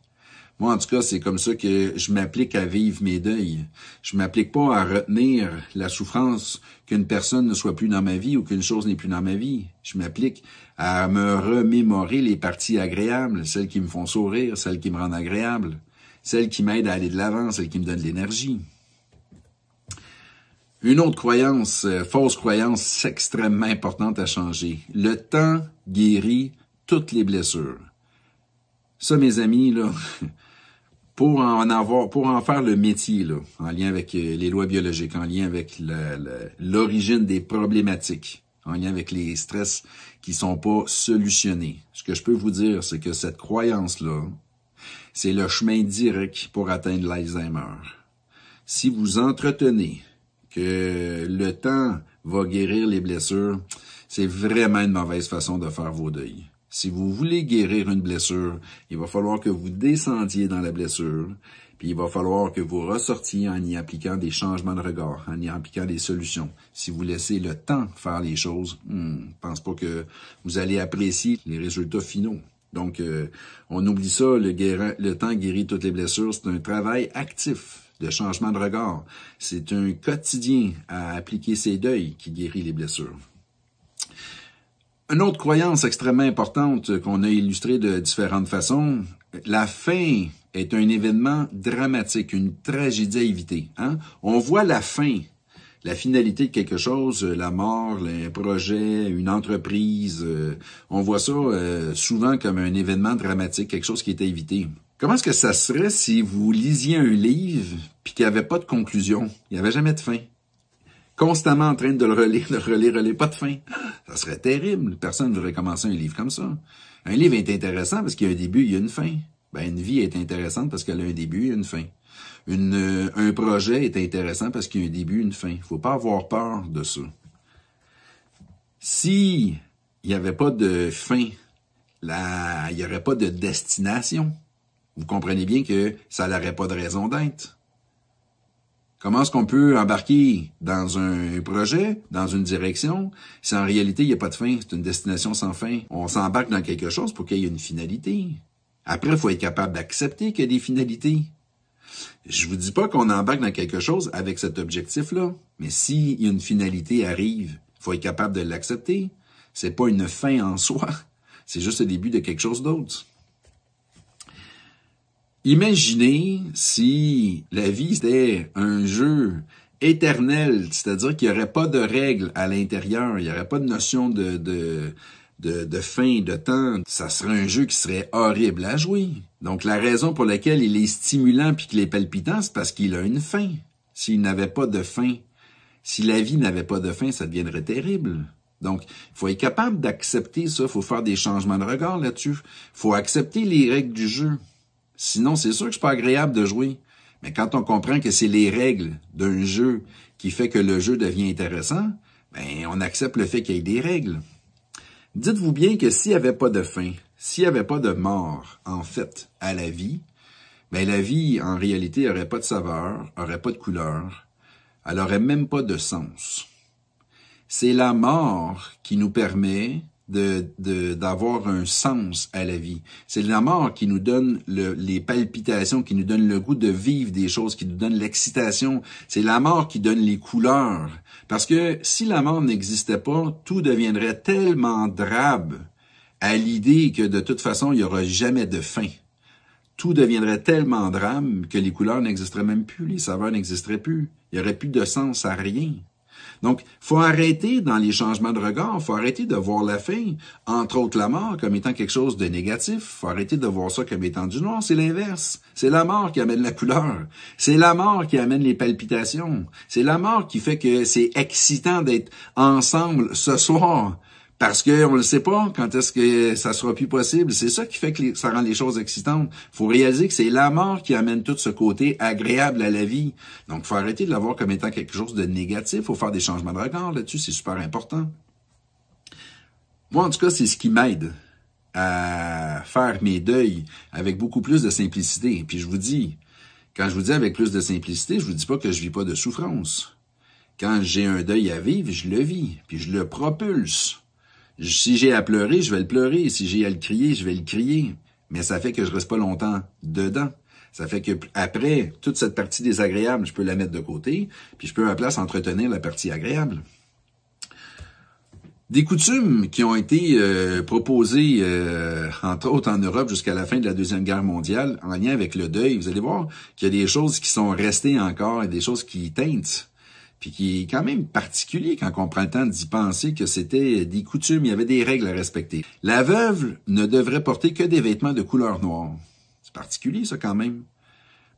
Moi, en tout cas, c'est comme ça que je m'applique à vivre mes deuils. Je m'applique pas à retenir la souffrance qu'une personne ne soit plus dans ma vie ou qu'une chose n'est plus dans ma vie. Je m'applique à me remémorer les parties agréables, celles qui me font sourire, celles qui me rendent agréable, celles qui m'aident à aller de l'avant, celles qui me donnent de l'énergie. Une autre croyance, euh, fausse croyance extrêmement importante à changer. Le temps guérit toutes les blessures. Ça, mes amis, là, *laughs* pour en avoir, pour en faire le métier, là, en lien avec euh, les lois biologiques, en lien avec l'origine des problématiques, en lien avec les stress qui sont pas solutionnés. Ce que je peux vous dire, c'est que cette croyance-là, c'est le chemin direct pour atteindre l'Alzheimer. Si vous entretenez que le temps va guérir les blessures, c'est vraiment une mauvaise façon de faire vos deuils. Si vous voulez guérir une blessure, il va falloir que vous descendiez dans la blessure, puis il va falloir que vous ressortiez en y appliquant des changements de regard, en y appliquant des solutions. Si vous laissez le temps faire les choses, hmm, je pense pas que vous allez apprécier les résultats finaux. Donc, euh, on oublie ça, le temps guérit toutes les blessures, c'est un travail actif de changement de regard. C'est un quotidien à appliquer ses deuils qui guérit les blessures. Une autre croyance extrêmement importante qu'on a illustrée de différentes façons, la fin est un événement dramatique, une tragédie à éviter. Hein? On voit la fin, la finalité de quelque chose, la mort, un projet, une entreprise. Euh, on voit ça euh, souvent comme un événement dramatique, quelque chose qui est évité. éviter. Comment est-ce que ça serait si vous lisiez un livre puis qu'il n'y avait pas de conclusion? Il n'y avait jamais de fin. Constamment en train de le relire, de le relire, relire, pas de fin. Ça serait terrible. Personne ne voudrait commencer un livre comme ça. Un livre est intéressant parce qu'il y a un début, il y a une fin. Ben, une vie est intéressante parce qu'elle a un début et une fin. Une, euh, un projet est intéressant parce qu'il y a un début et une fin. Il ne faut pas avoir peur de ça. Si il n'y avait pas de fin, là, il n'y aurait pas de destination. Vous comprenez bien que ça n'aurait pas de raison d'être. Comment est-ce qu'on peut embarquer dans un projet, dans une direction, si en réalité, il n'y a pas de fin, c'est une destination sans fin? On s'embarque dans quelque chose pour qu'il y ait une finalité. Après, il faut être capable d'accepter qu'il y a des finalités. Je vous dis pas qu'on embarque dans quelque chose avec cet objectif-là, mais si une finalité arrive, faut être capable de l'accepter. C'est pas une fin en soi, *laughs* c'est juste le début de quelque chose d'autre. Imaginez si la vie était un jeu éternel, c'est-à-dire qu'il n'y aurait pas de règles à l'intérieur, il n'y aurait pas de notion de, de, de, de, fin, de temps. Ça serait un jeu qui serait horrible à jouer. Donc la raison pour laquelle il est stimulant puis qu'il est palpitant, c'est parce qu'il a une fin. S'il n'avait pas de fin, si la vie n'avait pas de fin, ça deviendrait terrible. Donc, il faut être capable d'accepter ça, il faut faire des changements de regard là-dessus, il faut accepter les règles du jeu. Sinon, c'est sûr que c'est pas agréable de jouer. Mais quand on comprend que c'est les règles d'un jeu qui fait que le jeu devient intéressant, ben, on accepte le fait qu'il y ait des règles. Dites-vous bien que s'il n'y avait pas de fin, s'il n'y avait pas de mort, en fait, à la vie, ben, la vie, en réalité, n'aurait pas de saveur, n'aurait pas de couleur, elle n'aurait même pas de sens. C'est la mort qui nous permet d'avoir un sens à la vie. C'est la mort qui nous donne les palpitations, qui nous donne le goût de vivre des choses, qui nous donne l'excitation. C'est la mort qui donne les couleurs. Parce que si la mort n'existait pas, tout deviendrait tellement drabe à l'idée que de toute façon, il n'y aura jamais de fin. Tout deviendrait tellement drame que les couleurs n'existeraient même plus, les saveurs n'existeraient plus. Il n'y aurait plus de sens à rien. Donc, faut arrêter dans les changements de regard, faut arrêter de voir la fin, entre autres la mort, comme étant quelque chose de négatif, faut arrêter de voir ça comme étant du noir, c'est l'inverse. C'est la mort qui amène la couleur, c'est la mort qui amène les palpitations, c'est la mort qui fait que c'est excitant d'être ensemble ce soir parce qu'on le sait pas quand est-ce que ça sera plus possible. C'est ça qui fait que ça rend les choses excitantes. Il faut réaliser que c'est la mort qui amène tout ce côté agréable à la vie. Donc, faut arrêter de l'avoir comme étant quelque chose de négatif. faut faire des changements de regard là-dessus. C'est super important. Moi, en tout cas, c'est ce qui m'aide à faire mes deuils avec beaucoup plus de simplicité. Puis je vous dis, quand je vous dis avec plus de simplicité, je vous dis pas que je vis pas de souffrance. Quand j'ai un deuil à vivre, je le vis, puis je le propulse. Si j'ai à pleurer, je vais le pleurer. Si j'ai à le crier, je vais le crier. Mais ça fait que je reste pas longtemps dedans. Ça fait que après, toute cette partie désagréable, je peux la mettre de côté, puis je peux à la place entretenir la partie agréable. Des coutumes qui ont été euh, proposées, euh, entre autres en Europe, jusqu'à la fin de la Deuxième Guerre mondiale, en lien avec le deuil. Vous allez voir qu'il y a des choses qui sont restées encore et des choses qui teintent puis qui est quand même particulier quand on prend le temps d'y penser que c'était des coutumes, il y avait des règles à respecter. La veuve ne devrait porter que des vêtements de couleur noire. C'est particulier, ça, quand même.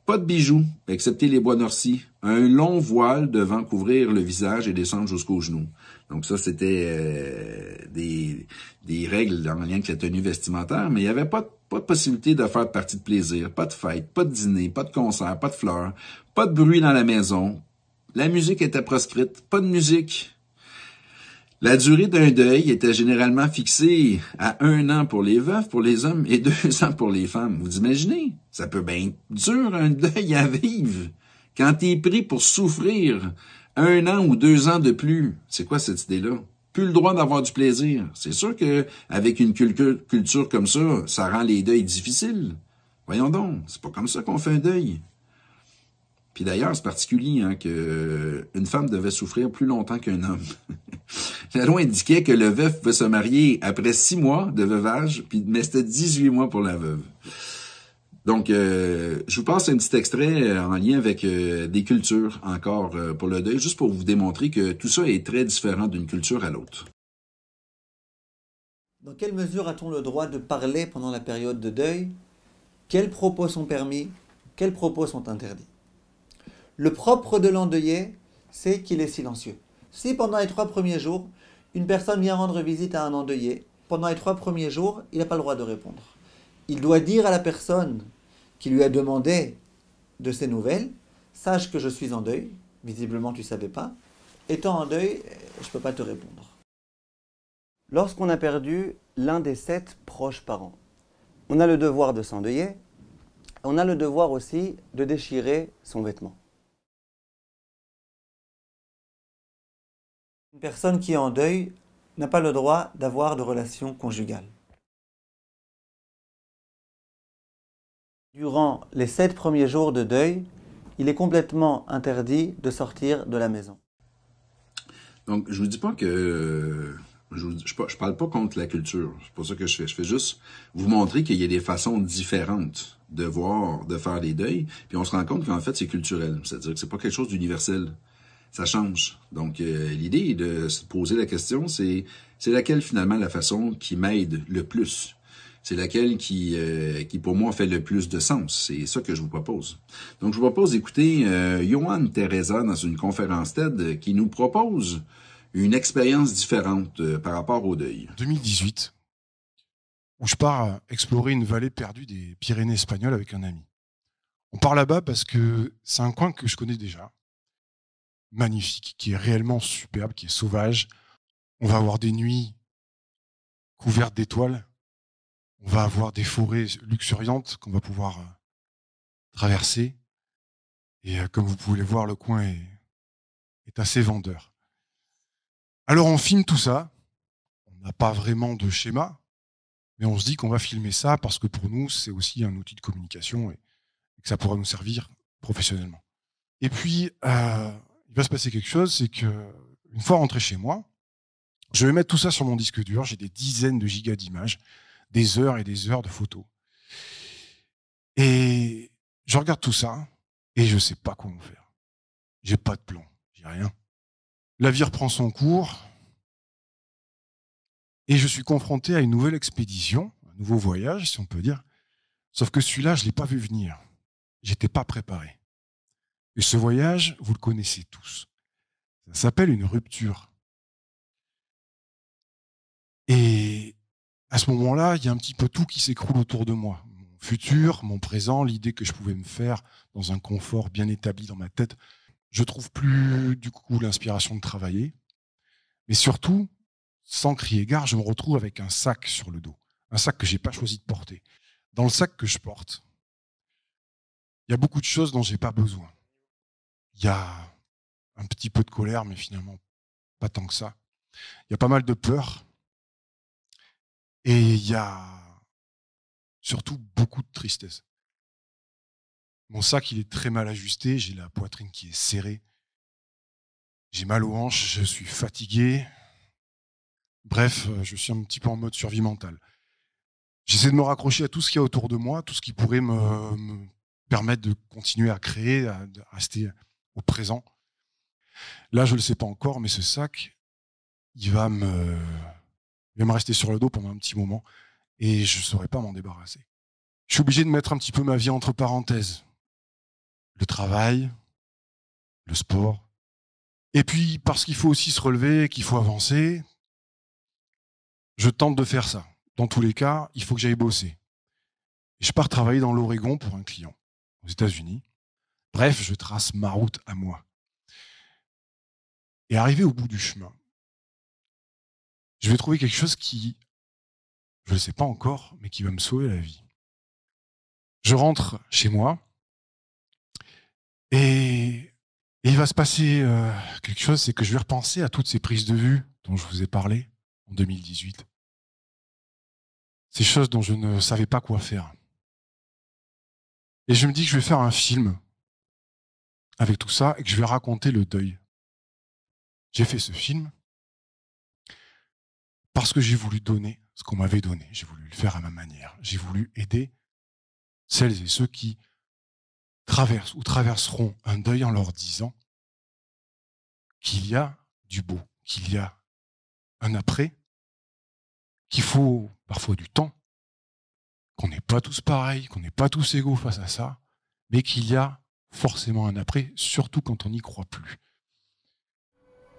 Pas de bijoux, excepté les bois noircis. Un long voile devant couvrir le visage et descendre jusqu'aux genoux. Donc ça, c'était euh, des, des règles en lien avec la tenue vestimentaire, mais il n'y avait pas de pas de possibilité de faire de partie de plaisir, pas de fête, pas de dîner, pas de concert, pas de fleurs, pas de bruit dans la maison, la musique était proscrite, pas de musique. La durée d'un deuil était généralement fixée à un an pour les veufs, pour les hommes, et *laughs* deux ans pour les femmes. Vous imaginez? Ça peut bien dur, un *laughs* deuil à vivre. Quand t'es pris pour souffrir un an ou deux ans de plus, c'est quoi cette idée-là? Plus le droit d'avoir du plaisir. C'est sûr que avec une culture comme ça, ça rend les deuils difficiles. Voyons donc, c'est pas comme ça qu'on fait un deuil. Puis d'ailleurs, c'est particulier hein, que une femme devait souffrir plus longtemps qu'un homme. *laughs* La loi indiquait que le veuf veut se marier après six mois de veuvage, puis, mais c'était 18 mois pour la veuve. Donc, euh, je vous passe un petit extrait euh, en lien avec euh, des cultures encore pour le deuil, juste pour vous démontrer que tout ça est très différent d'une culture à l'autre. Dans quelle mesure a-t-on le droit de parler pendant la période de deuil Quels propos sont permis Quels propos sont interdits le propre de l'endeuillé, c'est qu'il est silencieux. Si pendant les trois premiers jours, une personne vient rendre visite à un endeuillé, pendant les trois premiers jours, il n'a pas le droit de répondre. Il doit dire à la personne qui lui a demandé de ses nouvelles, sache que je suis en deuil, visiblement tu ne savais pas, étant en deuil, je ne peux pas te répondre. Lorsqu'on a perdu l'un des sept proches parents, on a le devoir de s'endeuiller, on a le devoir aussi de déchirer son vêtement. Une personne qui est en deuil n'a pas le droit d'avoir de relations conjugales. Durant les sept premiers jours de deuil, il est complètement interdit de sortir de la maison. Donc, je vous dis pas que... Je, ne parle pas contre la culture. C'est pas ça que je fais. Je fais juste vous montrer qu'il y a des façons différentes de voir, de faire les deuils. Puis on se rend compte qu'en fait, c'est culturel. C'est-à-dire que ce n'est pas quelque chose d'universel ça change. Donc, euh, l'idée de se poser la question, c'est c'est laquelle finalement la façon qui m'aide le plus. C'est laquelle qui, euh, qui, pour moi, fait le plus de sens. C'est ça que je vous propose. Donc, je vous propose d'écouter euh, Johan Teresa dans une conférence TED qui nous propose une expérience différente euh, par rapport au deuil. 2018, où je pars explorer une vallée perdue des Pyrénées espagnoles avec un ami. On part là-bas parce que c'est un coin que je connais déjà, magnifique, qui est réellement superbe, qui est sauvage. On va avoir des nuits couvertes d'étoiles. On va avoir des forêts luxuriantes qu'on va pouvoir euh, traverser. Et euh, comme vous pouvez le voir, le coin est, assez vendeur. Alors on filme tout ça. On n'a pas vraiment de schéma, mais on se dit qu'on va filmer ça parce que pour nous, c'est aussi un outil de communication et, que ça pourra nous servir professionnellement. Et puis, euh, il va se passer quelque chose, c'est que une fois rentré chez moi, je vais mettre tout ça sur mon disque dur. J'ai des dizaines de gigas d'images, des heures et des heures de photos. Et je regarde tout ça et je ne sais pas comment faire. J'ai pas de plan, j'ai rien. La vie reprend son cours et je suis confronté à une nouvelle expédition, un nouveau voyage, si on peut dire. Sauf que celui-là, je ne l'ai pas vu venir. J'étais pas préparé. Et ce voyage, vous le connaissez tous. Ça s'appelle une rupture. Et à ce moment-là, il y a un petit peu tout qui s'écroule autour de moi. Mon futur, mon présent, l'idée que je pouvais me faire dans un confort bien établi dans ma tête. Je trouve plus du coup l'inspiration de travailler. Mais surtout, sans crier gare, je me retrouve avec un sac sur le dos. Un sac que je n'ai pas choisi de porter. Dans le sac que je porte, il y a beaucoup de choses dont je n'ai pas besoin. Il y a un petit peu de colère, mais finalement, pas tant que ça. Il y a pas mal de peur. Et il y a surtout beaucoup de tristesse. Mon sac, il est très mal ajusté, j'ai la poitrine qui est serrée, j'ai mal aux hanches, je suis fatigué. Bref, euh, je suis un petit peu en mode survie mentale. J'essaie de me raccrocher à tout ce qu'il y a autour de moi, tout ce qui pourrait me, permettre de continuer à créer, à rester au présent. Là, je ne le sais pas encore, mais ce sac, il va me, me rester sur le dos pendant un petit moment et je ne saurais pas m'en débarrasser. Je suis obligé de mettre un petit peu ma vie entre parenthèses. Le travail, le sport. Et puis, parce qu'il faut aussi se relever, qu'il faut avancer, je tente de faire ça. Dans tous les cas, il faut que j'aille bosser. Je pars travailler dans l'Oregon pour un client aux États-Unis. Bref, je trace ma route à moi. Et arrivé au bout du chemin, je vais trouver quelque chose qui, je ne sais pas encore, mais qui va me sauver la vie. Je rentre chez moi et, il va se passer euh, quelque chose, c'est que je vais repenser à toutes ces prises de vue dont je vous ai parlé en 2018. Ces choses dont je ne savais pas quoi faire. Et je me dis que je vais faire un film avec tout ça et que je vais raconter le deuil. J'ai fait ce film parce que j'ai voulu donner ce qu'on m'avait donné. J'ai voulu le faire à ma manière. J'ai voulu aider celles et ceux qui traversent ou traverseront un deuil en leur disant qu'il y a du beau, qu'il y a un après, qu'il faut parfois du temps, qu'on n'est pas tous pareils, qu'on n'est pas tous égaux face à ça, mais qu'il y a forcément un après, surtout quand on n'y croit plus.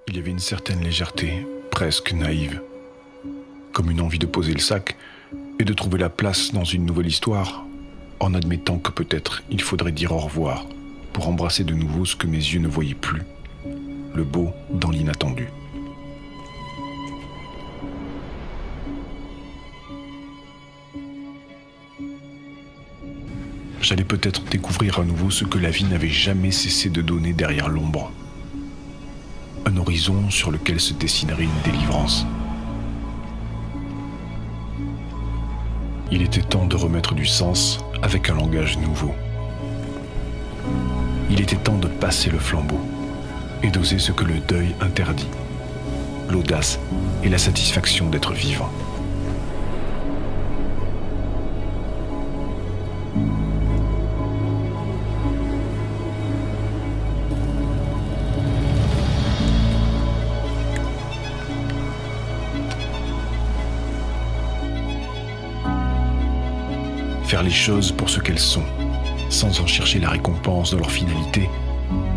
Il y avait une certaine légèreté, presque naïve, comme une envie de poser le sac et de trouver la place dans une nouvelle histoire, en admettant que peut-être il faudrait dire au revoir pour embrasser de nouveau ce que mes yeux ne voyaient plus, le beau dans l'inattendu. j'allais peut-être découvrir à nouveau ce que la vie n'avait jamais cessé de donner derrière l'ombre. Un horizon sur lequel se dessinerait une délivrance. Il était temps de remettre du sens avec un langage nouveau. Il était temps de passer le flambeau et d'oser ce que le deuil interdit, l'audace et la satisfaction d'être vivant. les choses pour ce qu'elles sont, sans en chercher la récompense dans leur finalité,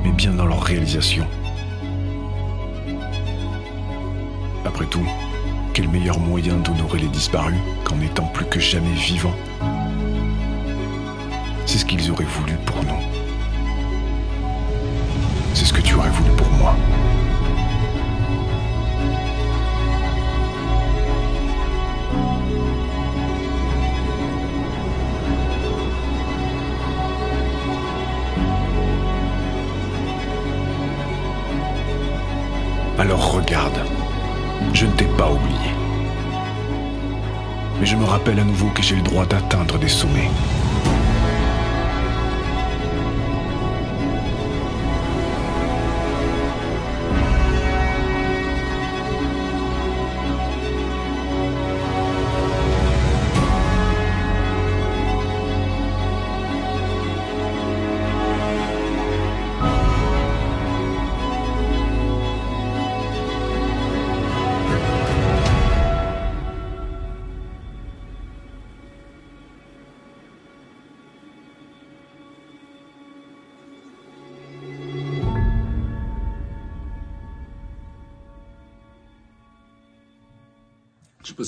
mais bien dans leur réalisation. Après tout, quel meilleur moyen d'honorer les disparus qu'en étant plus que jamais vivants C'est ce qu'ils auraient voulu pour nous. C'est ce que tu aurais voulu pour moi. Alors regarde, je ne t'ai pas oublié. Mais je me rappelle à nouveau que j'ai le droit d'atteindre des sommets.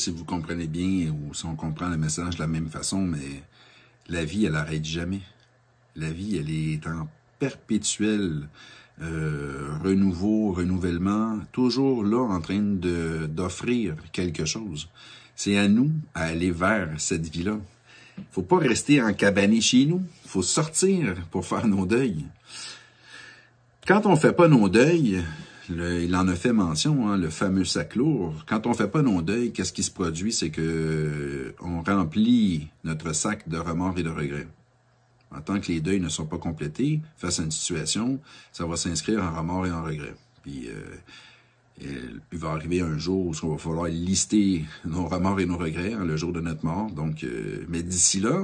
si vous comprenez bien ou si on comprend le message de la même façon, mais la vie, elle n'arrête jamais. La vie, elle est en perpétuel euh, renouveau, renouvellement, toujours là en train d'offrir quelque chose. C'est à nous à aller vers cette vie-là. faut pas rester en cabanée chez nous. faut sortir pour faire nos deuils. Quand on fait pas nos deuils, il en a fait mention, hein, le fameux sac lourd. Quand on fait pas nos deuils, qu'est-ce qui se produit? C'est que euh, on remplit notre sac de remords et de regrets. En tant que les deuils ne sont pas complétés, face à une situation, ça va s'inscrire en remords et en regrets. Puis, euh, il, va arriver un jour où il va falloir lister nos remords et nos regrets, hein, le jour de notre mort. Donc, euh, mais d'ici là,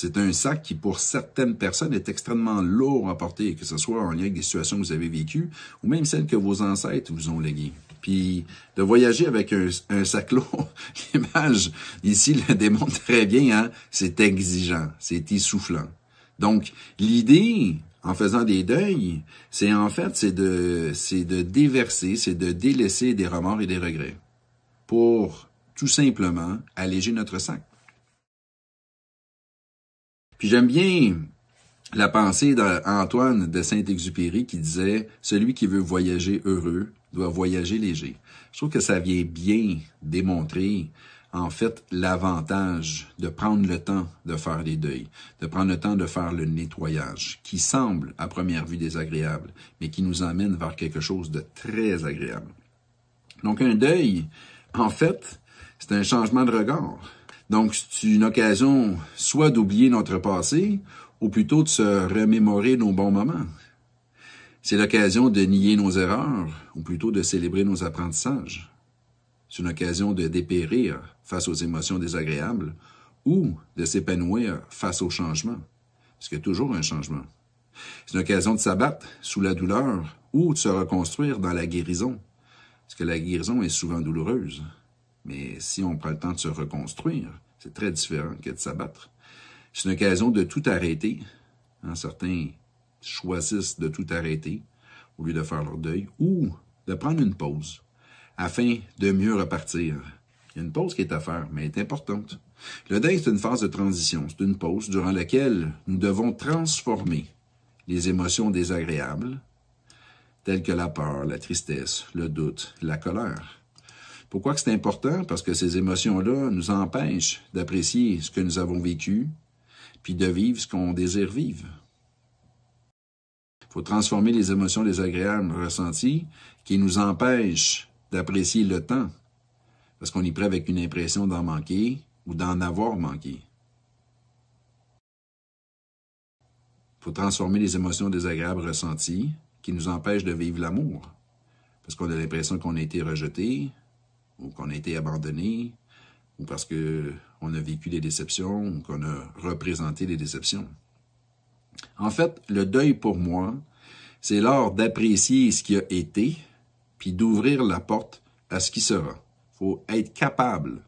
c'est un sac qui, pour certaines personnes, est extrêmement lourd à porter, que ce soit en lien avec des situations que vous avez vécues ou même celles que vos ancêtres vous ont léguées. Puis de voyager avec un, sac *laughs* lourd, l'image ici le démontre très bien, hein, c'est exigeant, c'est essoufflant. Donc l'idée, en faisant des deuils, c'est en fait, c'est de, c'est de déverser, c'est de délaisser des remords et des regrets pour tout simplement alléger notre sac. Puis j'aime bien la pensée d'Antoine de Saint-Exupéry qui disait Celui qui veut voyager heureux doit voyager léger. Je trouve que ça vient bien démontrer en fait l'avantage de prendre le temps de faire les deuils, de prendre le temps de faire le nettoyage, qui semble à première vue désagréable, mais qui nous emmène vers quelque chose de très agréable. Donc un deuil, en fait, c'est un changement de regard. Donc, c'est une occasion soit d'oublier notre passé, ou plutôt de se remémorer nos bons moments. C'est l'occasion de nier nos erreurs, ou plutôt de célébrer nos apprentissages. C'est une occasion de dépérir face aux émotions désagréables, ou de s'épanouir face au changement, parce qu'il y a toujours un changement. C'est une occasion de s'abattre sous la douleur, ou de se reconstruire dans la guérison, parce que la guérison est souvent douloureuse. Mais si on prend le temps de se reconstruire, c'est très différent que de s'abattre. C'est une occasion de tout arrêter. Hein, certains choisissent de tout arrêter au lieu de faire leur deuil ou de prendre une pause afin de mieux repartir. Il y a une pause qui est à faire, mais elle est importante. Le deuil, c'est une phase de transition, c'est une pause durant laquelle nous devons transformer les émotions désagréables, telles que la peur, la tristesse, le doute, la colère, pourquoi que c'est important? Parce que ces émotions-là nous empêchent d'apprécier ce que nous avons vécu, puis de vivre ce qu'on désire vivre. Il faut transformer les émotions désagréables ressenties qui nous empêchent d'apprécier le temps, parce qu'on y prêt avec une impression d'en manquer ou d'en avoir manqué. Il faut transformer les émotions désagréables ressenties qui nous empêchent de vivre l'amour, parce qu'on a l'impression qu'on a été rejeté, ou qu'on a été abandonné, ou parce qu'on a vécu des déceptions, ou qu'on a représenté des déceptions. En fait, le deuil pour moi, c'est l'art d'apprécier ce qui a été, puis d'ouvrir la porte à ce qui sera. faut être capable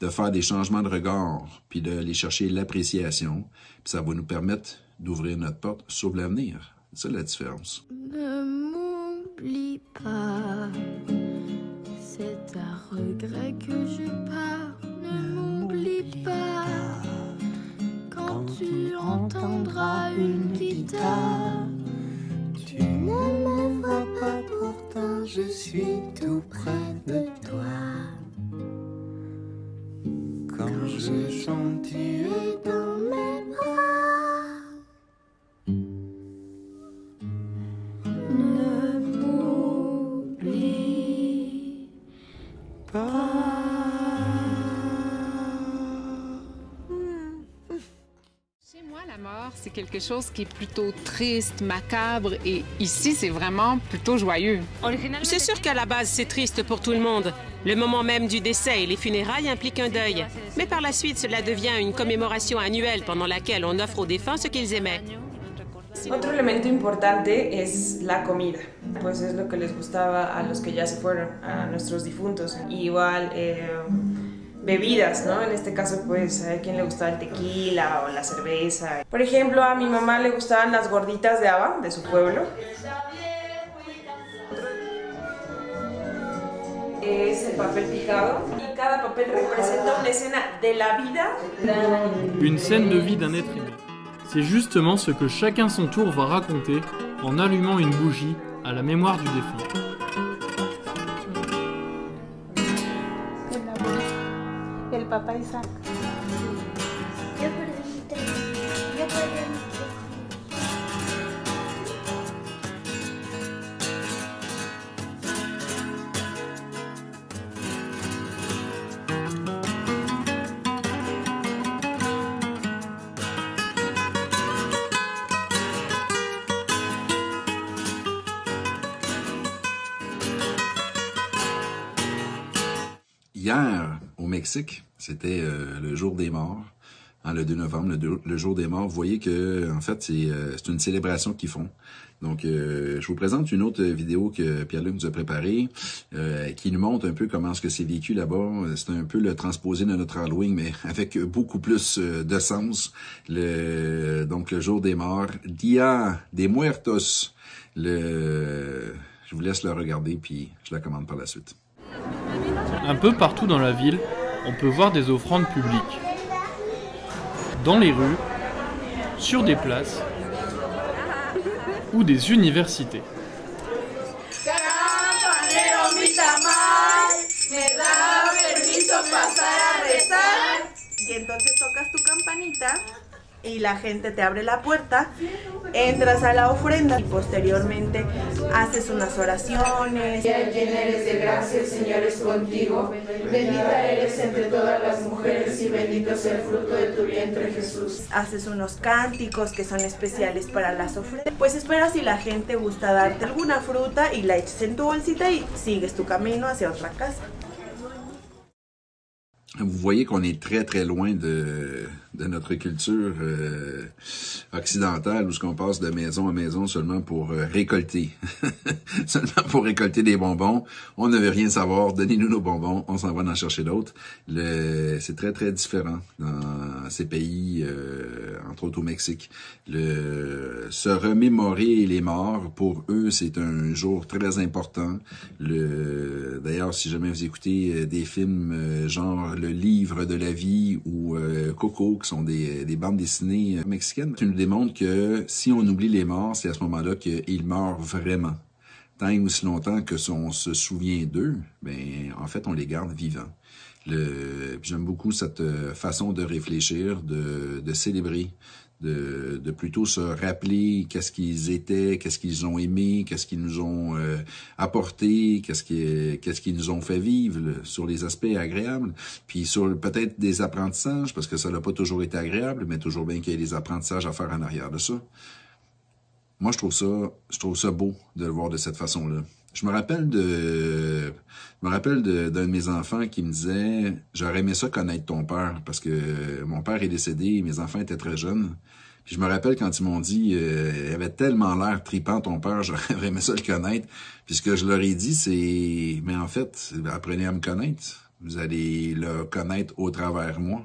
de faire des changements de regard, puis d'aller chercher l'appréciation, puis ça va nous permettre d'ouvrir notre porte sur l'avenir. C'est la différence. Ne m'oublie pas c'est un regret que je pars. Ne m'oublie pas quand tu entendras une guitare. Tu ne me vois pas, pourtant je suis tout près de toi. Quand je chante, tu es dans mes bras. Chez moi, la mort, c'est quelque chose qui est plutôt triste, macabre, et ici, c'est vraiment plutôt joyeux. C'est sûr qu'à la base, c'est triste pour tout le monde. Le moment même du décès et les funérailles impliquent un deuil. Mais par la suite, cela devient une commémoration annuelle pendant laquelle on offre aux défunts ce qu'ils aimaient. Otro elemento importante es la comida, pues es lo que les gustaba a los que ya se fueron, a nuestros difuntos. igual eh, bebidas, ¿no? En este caso, pues a quien le gustaba el tequila o la cerveza. Por ejemplo, a mi mamá le gustaban las gorditas de haba de su pueblo. es el papel picado y cada papel representa una escena de la vida. Una escena de vida d'un être C'est justement ce que chacun son tour va raconter en allumant une bougie à la mémoire du défunt. C'était euh, le jour des morts, hein, le 2 novembre, le, jour des morts. Vous voyez que, en fait, c'est euh, une célébration qu'ils font. Donc, euh, je vous présente une autre vidéo que Pierre-Luc nous a préparée, qui nous montre un peu comment est-ce que c'est vécu là-bas. C'est un peu le transposé de notre Halloween, mais *laughs* avec beaucoup plus de sens. Le, donc, le jour des morts, Dia de Muertos. Le, je vous laisse la regarder, puis je la commande par la suite. Un peu partout dans la ville, on peut voir des offrandes publiques. Dans les rues, sur des places ou des universités. y la gente te abre la puerta, entras a la ofrenda y posteriormente haces unas oraciones. Llena eres de gracia, el Señor es contigo. Bendita eres entre todas las mujeres y bendito es el fruto de tu vientre, Jesús. Haces unos cánticos que son especiales para las ofrendas. Pues espera si la gente gusta darte alguna fruta y la echas en tu bolsita y sigues tu camino hacia otra casa. Vous voyez qu'on est très très loin de, de notre culture euh, occidentale où ce qu'on passe de maison à maison seulement pour euh, récolter, *laughs* seulement pour récolter des bonbons. On ne veut rien savoir, donnez-nous nos bonbons, on s'en va en chercher d'autres. C'est très très différent dans ces pays, euh, entre autres au Mexique. Le, se remémorer les morts, pour eux, c'est un jour très important. D'ailleurs, si jamais vous écoutez des films genre Le livre de la vie ou Coco qui sont des, euh, bandes dessinées euh, mexicaines, qui nous démontrent que si on oublie les morts, c'est à ce moment-là qu'ils meurent vraiment. Tant ou aussi longtemps que on se souvient d'eux, ben en fait on les garde vivants. j'aime beaucoup cette euh, façon de réfléchir, de célébrer de, plutôt se rappeler qu'est-ce qu'ils étaient, qu'est-ce qu'ils ont aimé, qu'est-ce qu'ils nous ont euh, apporté, qu'est-ce qui, qu'est-ce qu'ils nous ont fait vivre sur les aspects agréables, puis sur peut-être des apprentissages, parce que ça n'a pas toujours été agréable, mais toujours bien qu'il y ait des apprentissages à faire en arrière de ça. Moi, je trouve ça, je trouve ça beau de le voir de cette façon-là. Je me rappelle de, me rappelle d'un de, mes enfants qui me disait, j'aurais aimé ça connaître ton père parce que mon père est décédé, et mes enfants étaient très jeunes. Puis je me rappelle quand ils m'ont dit, euh, il avait tellement l'air tripant ton père, *laughs* j'aurais aimé ça le connaître. Puis ce que je leur ai dit, c'est, mais en fait, apprenez à me connaître. Vous allez le connaître au travers moi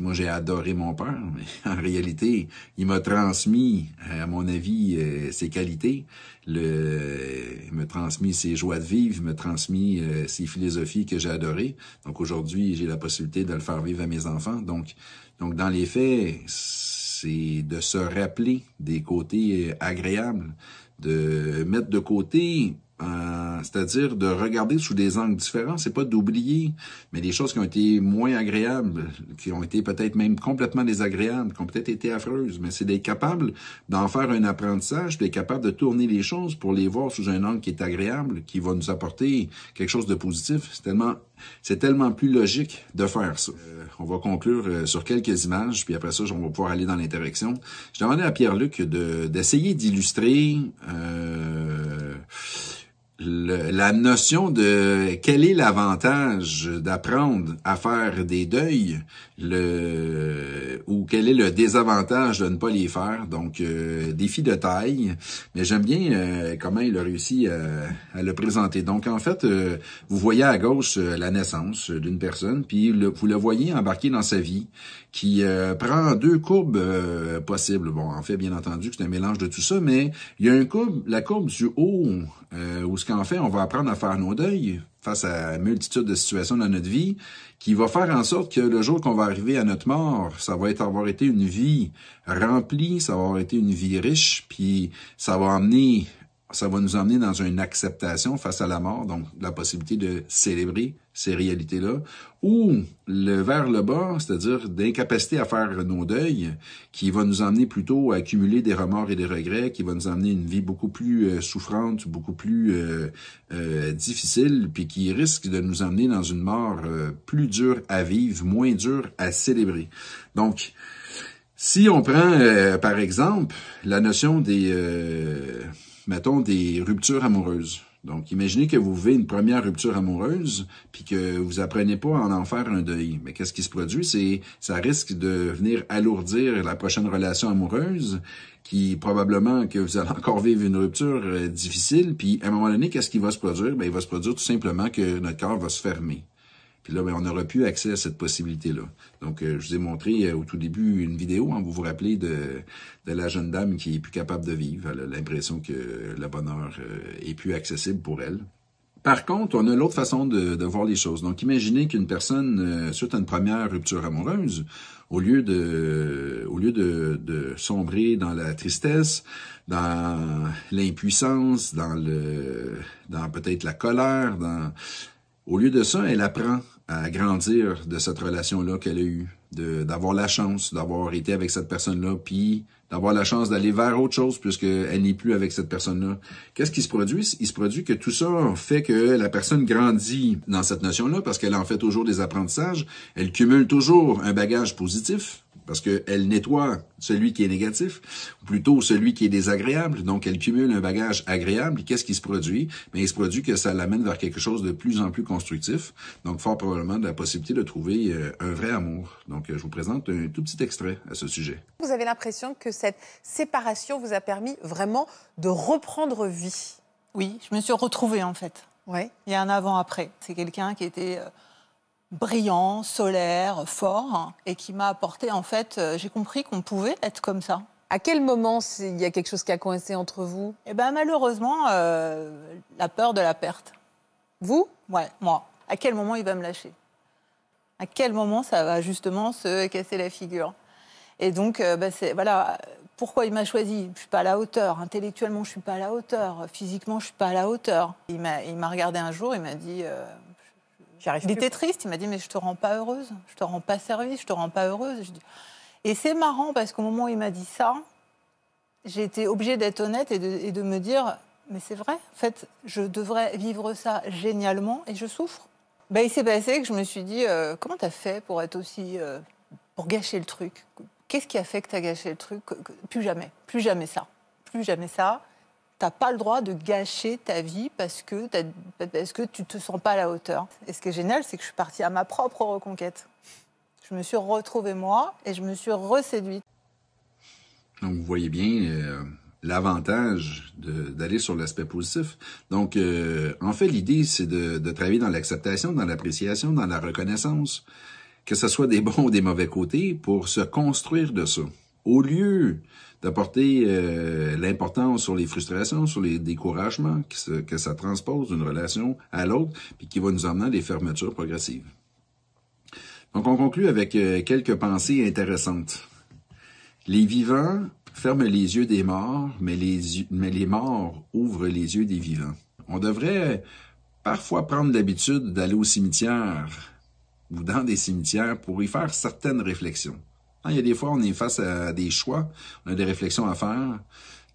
moi, j'ai adoré mon père, *laughs* mais en réalité, il m'a transmis, euh, à mon avis, euh, ses qualités. Le, il m'a transmis ses joies de vivre, il m'a transmis euh, ses philosophies que j'ai adorées. Donc aujourd'hui, j'ai la possibilité de le faire vivre à mes enfants. Donc, donc dans les faits, c'est de se rappeler des côtés agréables, de mettre de côté euh, c'est-à-dire de regarder sous des angles différents, c'est pas d'oublier, mais des choses qui ont été moins agréables, qui ont été peut-être même complètement désagréables, qui ont peut-être été affreuses, mais c'est d'être capable d'en faire un apprentissage, d'être capable de tourner les choses pour les voir sous un angle qui est agréable, qui va nous apporter quelque chose de positif. C'est tellement, c'est tellement plus logique de faire ça. Euh, on va conclure euh, sur quelques images, puis après ça, on va pouvoir aller dans l'interaction. Je demandais à Pierre-Luc d'essayer d'illustrer la notion de quel est l'avantage d'apprendre à faire des deuils le, ou quel est le désavantage de ne pas les faire. Donc, euh, défi de taille, mais j'aime bien euh, comment il a réussi à le présenter. Donc, en fait, euh, vous voyez à gauche la naissance d'une personne, puis vous le voyez embarqué dans sa vie qui prend deux courbes possibles. Bon, en fait, bien entendu, c'est un mélange de tout ça, mais il y a un courbe, la courbe du haut euh, où ce qu'en fait, on va apprendre à faire nos deuils face à une multitude de situations dans notre vie, qui va faire en sorte que le jour qu'on va arriver à notre mort, ça va être avoir été une vie remplie, ça va avoir été une vie riche, puis ça va amener ça va nous emmener dans une acceptation face à la mort, donc la possibilité de célébrer ces réalités-là, ou le vers le bas, c'est-à-dire d'incapacité à faire nos deuils, qui va nous emmener plutôt à accumuler des remords et des regrets, qui va nous emmener une vie beaucoup plus euh, souffrante, beaucoup plus euh, euh, difficile, puis qui risque de nous emmener dans une mort plus dure à vivre, moins dure à célébrer. Donc, si on prend, par exemple, la notion des mettons, des ruptures amoureuses. Donc, imaginez que vous vivez une première rupture amoureuse, puis que vous apprenez pas à en, en faire un deuil. Mais qu'est-ce qui se produit? C'est, ça risque de venir alourdir la prochaine relation amoureuse, qui probablement que vous allez encore vivre une rupture euh, difficile. Puis, à un moment donné, qu'est-ce qui va se produire? Ben, il va se produire tout simplement que notre corps va se fermer. Puis là, ben, on n'aura plus accès à cette possibilité-là. Donc, euh, je vous ai montré euh, au tout début une vidéo, hein, vous vous rappelez, de, de la jeune dame qui est plus capable de vivre. Elle a l'impression que le bonheur euh, est plus accessible pour elle. Par contre, on a l'autre façon de, voir les choses. Donc, imaginez qu'une personne, suite à une première rupture amoureuse, au lieu de, au lieu de, de sombrer dans la tristesse, dans l'impuissance, dans le, dans peut-être la colère, dans, au lieu de ça, elle apprend à grandir de cette relation-là qu'elle a eue, d'avoir la chance d'avoir été avec cette personne-là, puis d'avoir la chance d'aller vers autre chose puisqu'elle n'est plus avec cette personne-là. Qu'est-ce qui se produit? Il se produit que tout ça fait que la personne grandit dans cette notion-là parce qu'elle en fait toujours des apprentissages, elle cumule toujours un bagage positif parce qu'elle nettoie celui qui est négatif, ou plutôt celui qui est désagréable. Donc, elle cumule un bagage agréable. Et qu'est-ce qui se produit? Mais il se produit que ça l'amène vers quelque chose de plus en plus constructif. Donc, fort probablement de la possibilité de trouver euh, un vrai amour. Donc, euh, je vous présente un tout petit extrait à ce sujet. Vous avez l'impression que cette séparation vous a permis vraiment de reprendre vie? Oui, je me suis retrouvée en fait. Oui. Il y a un avant-après. C'est quelqu'un qui était... Euh, brillant, solaire, fort, et qui m'a apporté, en fait, euh, j'ai compris qu'on pouvait être comme ça. À quel moment il y a quelque chose qui a coincé entre vous Eh ben malheureusement, euh, la peur de la perte. Vous Ouais, moi. À quel moment il va me lâcher À quel moment ça va justement se casser la figure Et donc, euh, ben, voilà, pourquoi il m'a choisi Je ne suis pas à la hauteur. Intellectuellement, je ne suis pas à la hauteur. Physiquement, je ne suis pas à la hauteur. Il m'a regardé un jour, il m'a dit... Il était triste, il m'a dit, mais je te rends pas heureuse, je te rends pas service, je te rends pas heureuse. Et c'est marrant parce qu'au moment où il m'a dit ça, j'ai été obligée d'être honnête et de, me dire, mais c'est vrai, en fait, je devrais vivre ça génialement et je souffre. Bah, il s'est passé que je me suis dit, Comment euh, comment t'as fait pour être aussi... Euh, pour gâcher le truc Qu'est-ce qui a fait que t'as gâché le truc Plus jamais, plus jamais ça, plus jamais ça n'as pas le droit de gâcher ta vie parce que, parce que tu te sens pas à la hauteur. Et ce qui est génial, c'est que je suis partie à ma propre reconquête. Je me suis retrouvée moi et je me suis reséduite. Donc vous voyez bien euh, l'avantage d'aller sur l'aspect positif. Donc euh, en fait, l'idée, c'est de, de, travailler dans l'acceptation, dans l'appréciation, dans la reconnaissance, que ce soit des bons ou des mauvais côtés, pour se construire de ça. Au lieu d'apporter euh, l'importance sur les frustrations, sur les découragements que, ça transpose d'une relation à l'autre, puis qui va nous amener à des fermetures progressives. Donc, on conclut avec euh, quelques pensées intéressantes. Les vivants ferment les yeux des morts, mais mais les morts ouvrent les yeux des vivants. On devrait parfois prendre l'habitude d'aller au cimetière ou dans des cimetières pour y faire certaines réflexions. Ah, il y a des fois, on est face à des choix, on a des réflexions à faire.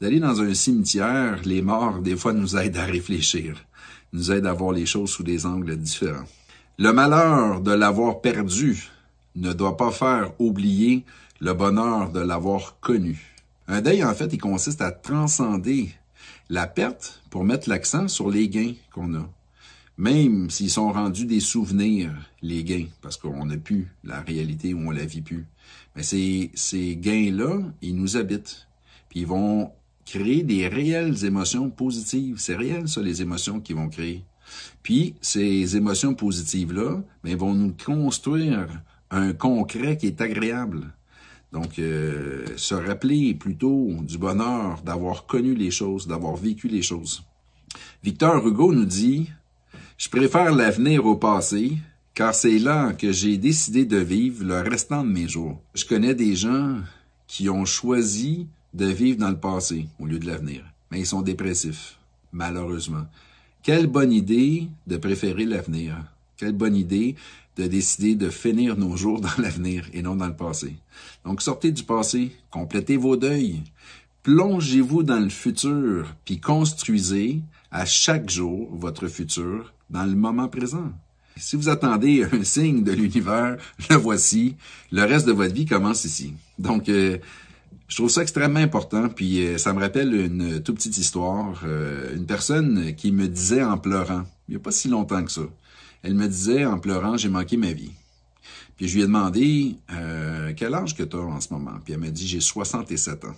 D'aller dans un cimetière, les morts, des fois, nous aident à réfléchir, nous aident à voir les choses sous des angles différents. Le malheur de l'avoir perdu ne doit pas faire oublier le bonheur de l'avoir connu. Un deuil, en fait, il consiste à transcender la perte pour mettre l'accent sur les gains qu'on a même s'ils sont rendus des souvenirs, les gains, parce qu'on n'a plus la réalité où on la vit plus. Mais ces, ces gains-là, ils nous habitent. Puis ils vont créer des réelles émotions positives. C'est réel, ça, les émotions qu'ils vont créer. Puis ces émotions positives-là, mais ben, vont nous construire un concret qui est agréable. Donc, euh, se rappeler plutôt du bonheur d'avoir connu les choses, d'avoir vécu les choses. Victor Hugo nous dit je préfère l'avenir au passé, car c'est là que j'ai décidé de vivre le restant de mes jours. Je connais des gens qui ont choisi de vivre dans le passé au lieu de l'avenir, mais ils sont dépressifs, malheureusement. Quelle bonne idée de préférer l'avenir. Quelle bonne idée de décider de finir nos jours dans l'avenir et non dans le passé. Donc sortez du passé, complétez vos deuils, plongez-vous dans le futur, puis construisez à chaque jour votre futur dans le moment présent. Si vous attendez *laughs* un signe de l'univers, le voici. Le reste de votre vie commence ici. Donc, euh, je trouve ça extrêmement important. Puis, euh, ça me rappelle une toute petite histoire. Euh, une personne qui me disait en pleurant, il n'y a pas si longtemps que ça, elle me disait en pleurant, j'ai manqué ma vie. Puis, je lui ai demandé, quel âge que tu as en ce moment? Puis, elle m'a dit, j'ai 67 ans.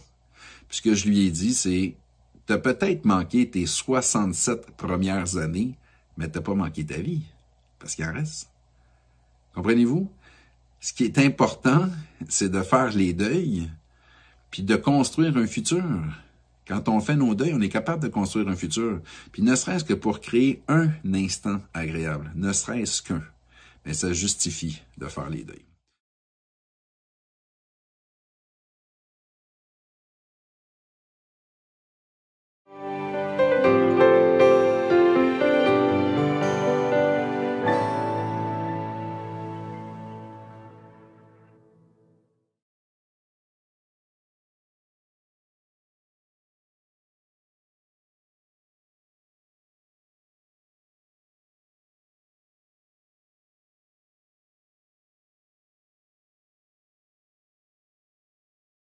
Puis, ce que je lui ai dit, c'est, tu as peut-être manqué tes 67 premières années, mais t'as pas manqué ta vie, parce qu'il en reste. Comprenez-vous? Ce qui est important, c'est de faire les deuils, puis de construire un futur. Quand on fait nos deuils, on est capable de construire un futur. Puis ne serait-ce que pour créer un instant agréable, ne serait-ce qu'un, mais ça justifie de faire les deuils.